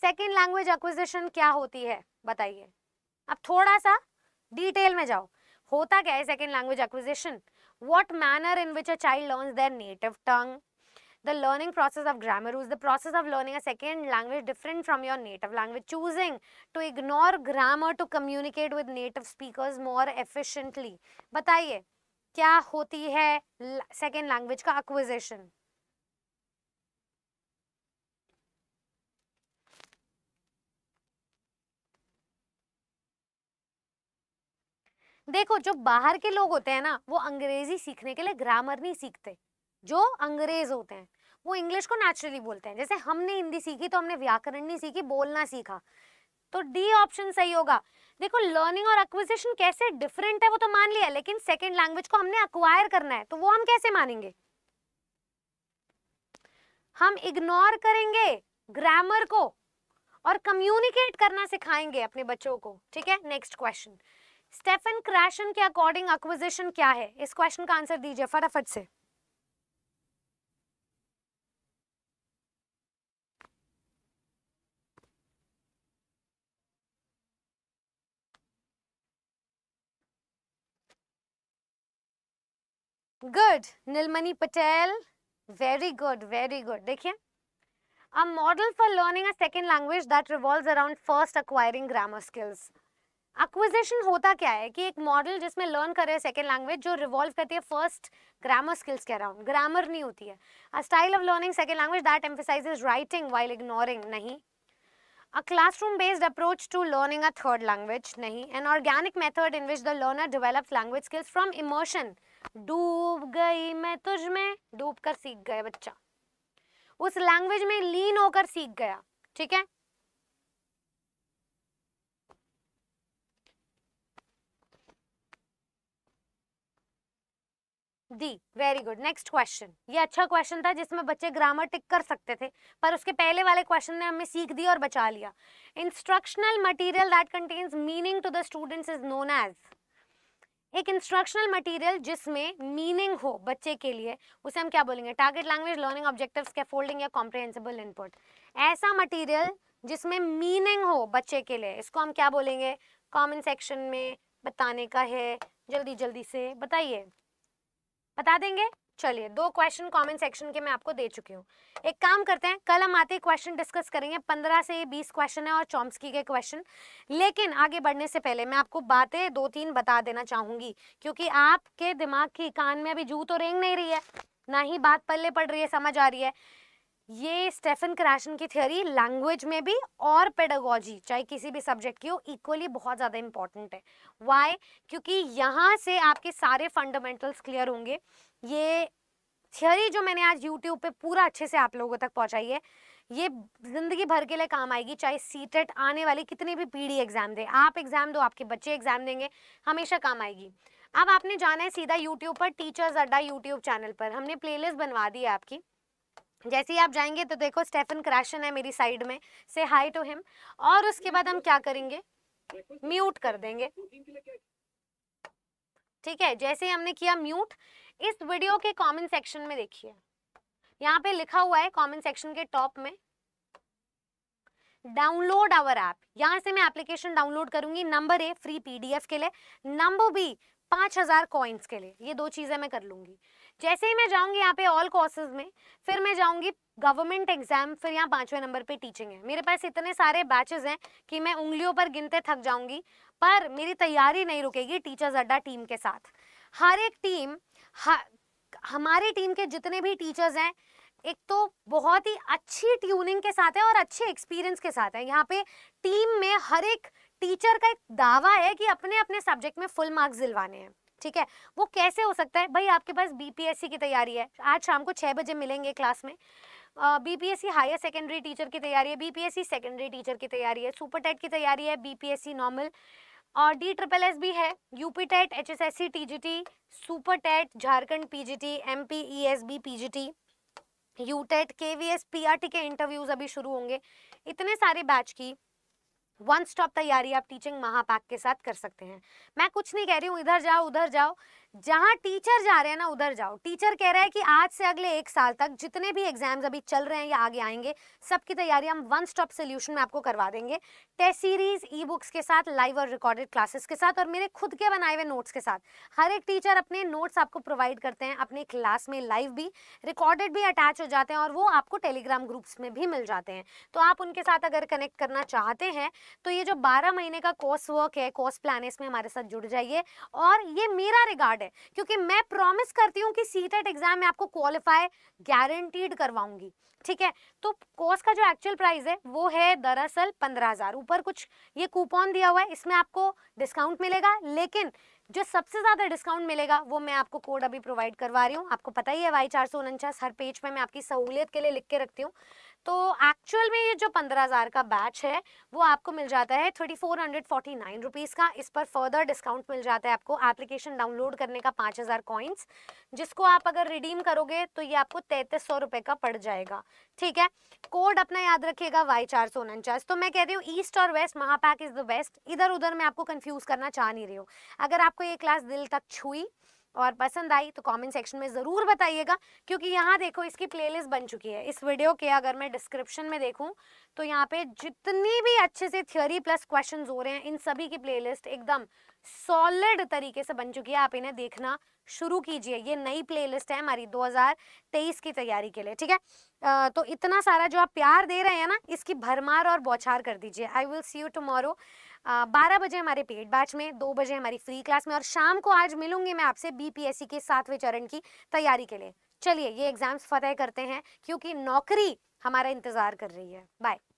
सेकेंड लैंग्वेज एक्विजिशन क्या होती है बताइए अब थोड़ा सा डिटेल में जाओ होता क्या है second language acquisition what manner in which a child learn their native tongue the learning process of grammar rules, the process of learning a second language different from your native language, choosing to ignore grammar to communicate with native speakers more efficiently. bataiye kya hoti hai second language ka acquisition? देखो जो बाहर के लोग होते हैं ना वो अंग्रेजी सीखने के लिए ग्रामर नहीं सीखते जो अंग्रेज होते हैं वो इंग्लिश को नेचुरली बोलते हैं जैसे हमने हिंदी सीखी तो हमने व्याकरण नहीं सीखी बोलना सीखा तो डी ऑप्शन सही होगा देखो लर्निंग और एक्विजिशन कैसे डिफरेंट है वो तो मान लिया लेकिन सेकेंड लैंग्वेज को हमने अक्वायर करना है तो वो हम कैसे मानेंगे हम इग्नोर करेंगे ग्रामर को और कम्युनिकेट करना सिखाएंगे अपने बच्चों को ठीक है नेक्स्ट क्वेश्चन स्टेफन क्रैशन के अकॉर्डिंग अक्विजिशन क्या है इस क्वेश्चन का आंसर दीजिए फटाफट से good Neelmani Patel very good very good देखिए a model for learning a second language that revolve around first acquiring grammar skills acquisition होता क्या है कि एक मॉडल जिसमें लर्न कर रहे सेकेंड लैंग्वेज जो रिवॉल्व करती है फर्स्ट ग्रामर स्किल्स के अराउंड ग्रामर नहीं होती है a style of learning second language that emphasize is writing while ignoring नहीं a classroom based approach to learning a third language नहीं an organic method in which the learner develop language skills from emotion डूब गई मैं तुझ में डूब कर सीख गया बच्चा उस लैंग्वेज में लीन होकर सीख गया ठीक है दी वेरी गुड नेक्स्ट क्वेश्चन ये अच्छा क्वेश्चन था जिसमें बच्चे ग्रामर टिक कर सकते थे पर उसके पहले वाले क्वेश्चन ने हमें सीख दी और बचा लिया instructional material that contains meaning to the students is known as एक इंस्ट्रक्शनल मटेरियल जिसमें मीनिंग हो बच्चे के लिए उसे हम क्या बोलेंगे टारगेट लैंग्वेज लर्निंग ऑब्जेक्टिव्स के फोल्डिंग या कॉम्प्रिहेंसिबल इनपुट ऐसा मटेरियल जिसमें मीनिंग हो बच्चे के लिए इसको हम क्या बोलेंगे कॉमेंट सेक्शन में बताने का है जल्दी जल्दी से बताइए बता देंगे चलिए दो क्वेश्चन कमेंट सेक्शन के मैं आपको दे चुकी हूँ एक काम करते हैं कल हम आते क्वेश्चन डिस्कस करेंगे पंद्रह से बीस क्वेश्चन है और चॉम्सकी के क्वेश्चन लेकिन आगे बढ़ने से पहले मैं आपको बातें दो तीन बता देना चाहूंगी क्योंकि आपके दिमाग की कान में अभी जू तो रेंग नहीं रही है ना ही बात पल्ले पड़ रही है समझ आ रही है ये स्टेफन कराशन की थ्योरी लैंग्वेज में भी और पेडागोजी चाहे किसी भी सब्जेक्ट की हो इक्वली बहुत ज़्यादा इंपॉर्टेंट है वाई क्योंकि यहाँ से आपके सारे फंडामेंटल्स क्लियर होंगे ये थियोरी जो मैंने आज यूट्यूब पे पूरा अच्छे से आप लोगों तक पहुँचाई है ये ज़िंदगी भर के लिए काम आएगी चाहे सी टेट e आने वाली कितनी भी पीढ़ी एग्ज़ाम दे आप एग्ज़ाम दो आपके बच्चे एग्ज़ाम देंगे हमेशा काम आएगी अब आपने जाना है सीधा यूट्यूब पर टीचर्स अड्डा यूट्यूब चैनल पर हमने प्लेलिस्ट बनवा दी है आपकी जैसे ही आप जाएंगे तो देखो स्टेफन क्रैशन है मेरी साइड में से हाई टू हिम और उसके बाद हम क्या करेंगे म्यूट कर देंगे ठीक है जैसे ही हमने किया म्यूट इस वीडियो के कमेंट सेक्शन में देखिए यहाँ पे लिखा हुआ है कमेंट सेक्शन के टॉप में डाउनलोड आवर ऐप यहाँ से मैं एप्लीकेशन डाउनलोड करूंगी नंबर ए फ्री पीडीएफ के लिए नंबर बी पांच हजार कॉइन्स के लिए ये दो चीज़ें मैं कर लूंगी जैसे ही मैं जाऊंगी यहाँ पे ऑल कोर्सेज में फिर मैं जाऊंगी गवर्नमेंट एग्जाम फिर यहाँ पाँचवें नंबर पे टीचिंग है मेरे पास इतने सारे बैचेस हैं कि मैं उंगलियों पर गिनते थक जाऊंगी पर मेरी तैयारी नहीं रुकेगी टीचर्स अड्डा टीम के साथ हर एक टीम हमारी टीम के जितने भी टीचर्स हैं एक तो बहुत ही अच्छी ट्यूनिंग के साथ है और अच्छे एक्सपीरियंस के साथ है यहाँ पे टीम में हर एक टीचर का एक दावा है कि अपने अपने सब्जेक्ट में फुल मार्क्स दिलवाने हैं ठीक है वो कैसे हो सकता है भाई आपके पास बीपीएससी की तैयारी है आज शाम को छः बजे मिलेंगे क्लास में बीपीएससी हायर सेकेंडरी टीचर की तैयारी है बीपीएससी सेकेंडरी टीचर की तैयारी है सुपर टेट की तैयारी है बीपीएससी नॉर्मल और डी ट्रिपल एस भी है UP TET H S S C T G T super TET Jharkhand P G T M P E S B P G T U TET K V S P R T के interviews अभी शुरू होंगे इतने सारे batch की one stop तैयारी आप teaching महापैक के साथ कर सकते हैं मैं कुछ नहीं कह रही हूँ इधर जाओ उधर जाओ जहां टीचर जा रहे हैं ना उधर जाओ टीचर कह रहा है कि आज से अगले एक साल तक जितने भी एग्जाम्स अभी चल रहे हैं या आगे आएंगे सबकी तैयारी हम वन स्टॉप सोल्यूशन में आपको करवा देंगे टेस्ट सीरीज ई बुक्स के साथ लाइव और रिकॉर्डेड क्लासेस के साथ और मेरे खुद के बनाए हुए नोट्स के साथ हर एक टीचर अपने नोट्स आपको प्रोवाइड करते हैं अपने क्लास में लाइव भी रिकॉर्डेड भी अटैच हो जाते हैं और वो आपको टेलीग्राम ग्रुप्स में भी मिल जाते हैं तो आप उनके साथ अगर कनेक्ट करना चाहते हैं तो ये जो बारह महीने का कोर्स वर्क है कोर्स प्लान है इसमें हमारे साथ जुड़ जाइए और ये मेरा रिगार्ड है है क्योंकि मैं प्रॉमिस करती हूँ कि सी एग्जाम e में आपको क्वालिफाई गारंटीड करवाऊंगी ठीक है तो कोर्स का जो एक्चुअल प्राइस है वो है दरअसल पंद्रह हज़ार ऊपर कुछ ये कूपन दिया हुआ है इसमें आपको डिस्काउंट मिलेगा लेकिन जो सबसे ज़्यादा डिस्काउंट मिलेगा वो मैं आपको कोड अभी प्रोवाइड करवा रही हूँ आपको पता ही है वाई चार सौ उनचास हर पेज पे मैं आपकी सहूलियत के लिए लिख के रखती हूँ तो एक्चुअल में ये जो पंद्रह हज़ार का बैच है वो आपको मिल जाता है thirty four hundred forty nine rupees का इस पर फर्दर डिस्काउंट मिल जाता है आपको एप्लीकेशन डाउनलोड करने का पाँच हज़ार कॉइन्स जिसको आप अगर रिडीम करोगे तो ये आपको तैंतीस सौ रुपये का पड़ जाएगा ठीक है कोड अपना याद रखिएगा वाई चार सौ उनचास तो मैं कह रही हूँ ईस्ट और वेस्ट महापैक इज़ द बेस्ट इधर उधर मैं आपको कन्फ्यूज़ करना चाह नहीं रही हूँ अगर आपको ये क्लास दिल तक छुई और पसंद आई तो कमेंट सेक्शन में ज़रूर बताइएगा क्योंकि यहाँ देखो इसकी प्लेलिस्ट बन चुकी है इस वीडियो के अगर मैं डिस्क्रिप्शन में देखूँ तो यहाँ पे जितनी भी अच्छे से थियोरी प्लस क्वेश्चन हो रहे हैं इन सभी की प्लेलिस्ट एकदम सॉलिड तरीके से बन चुकी है आप इन्हें देखना शुरू कीजिए ये नई प्लेलिस्ट है हमारी 2023 की तैयारी के लिए ठीक है तो इतना सारा जो आप प्यार दे रहे हैं ना इसकी भरमार और बौछार कर दीजिए I will see you tomorrow बारह बजे हमारे पेड बैच में दो बजे हमारी फ्री क्लास में और शाम को आज मिलूंगी मैं आपसे बीपीएससी के सातवें चरण की तैयारी के लिए चलिए ये एग्जाम्स फतेह करते हैं क्योंकि नौकरी हमारा इंतज़ार कर रही है बाय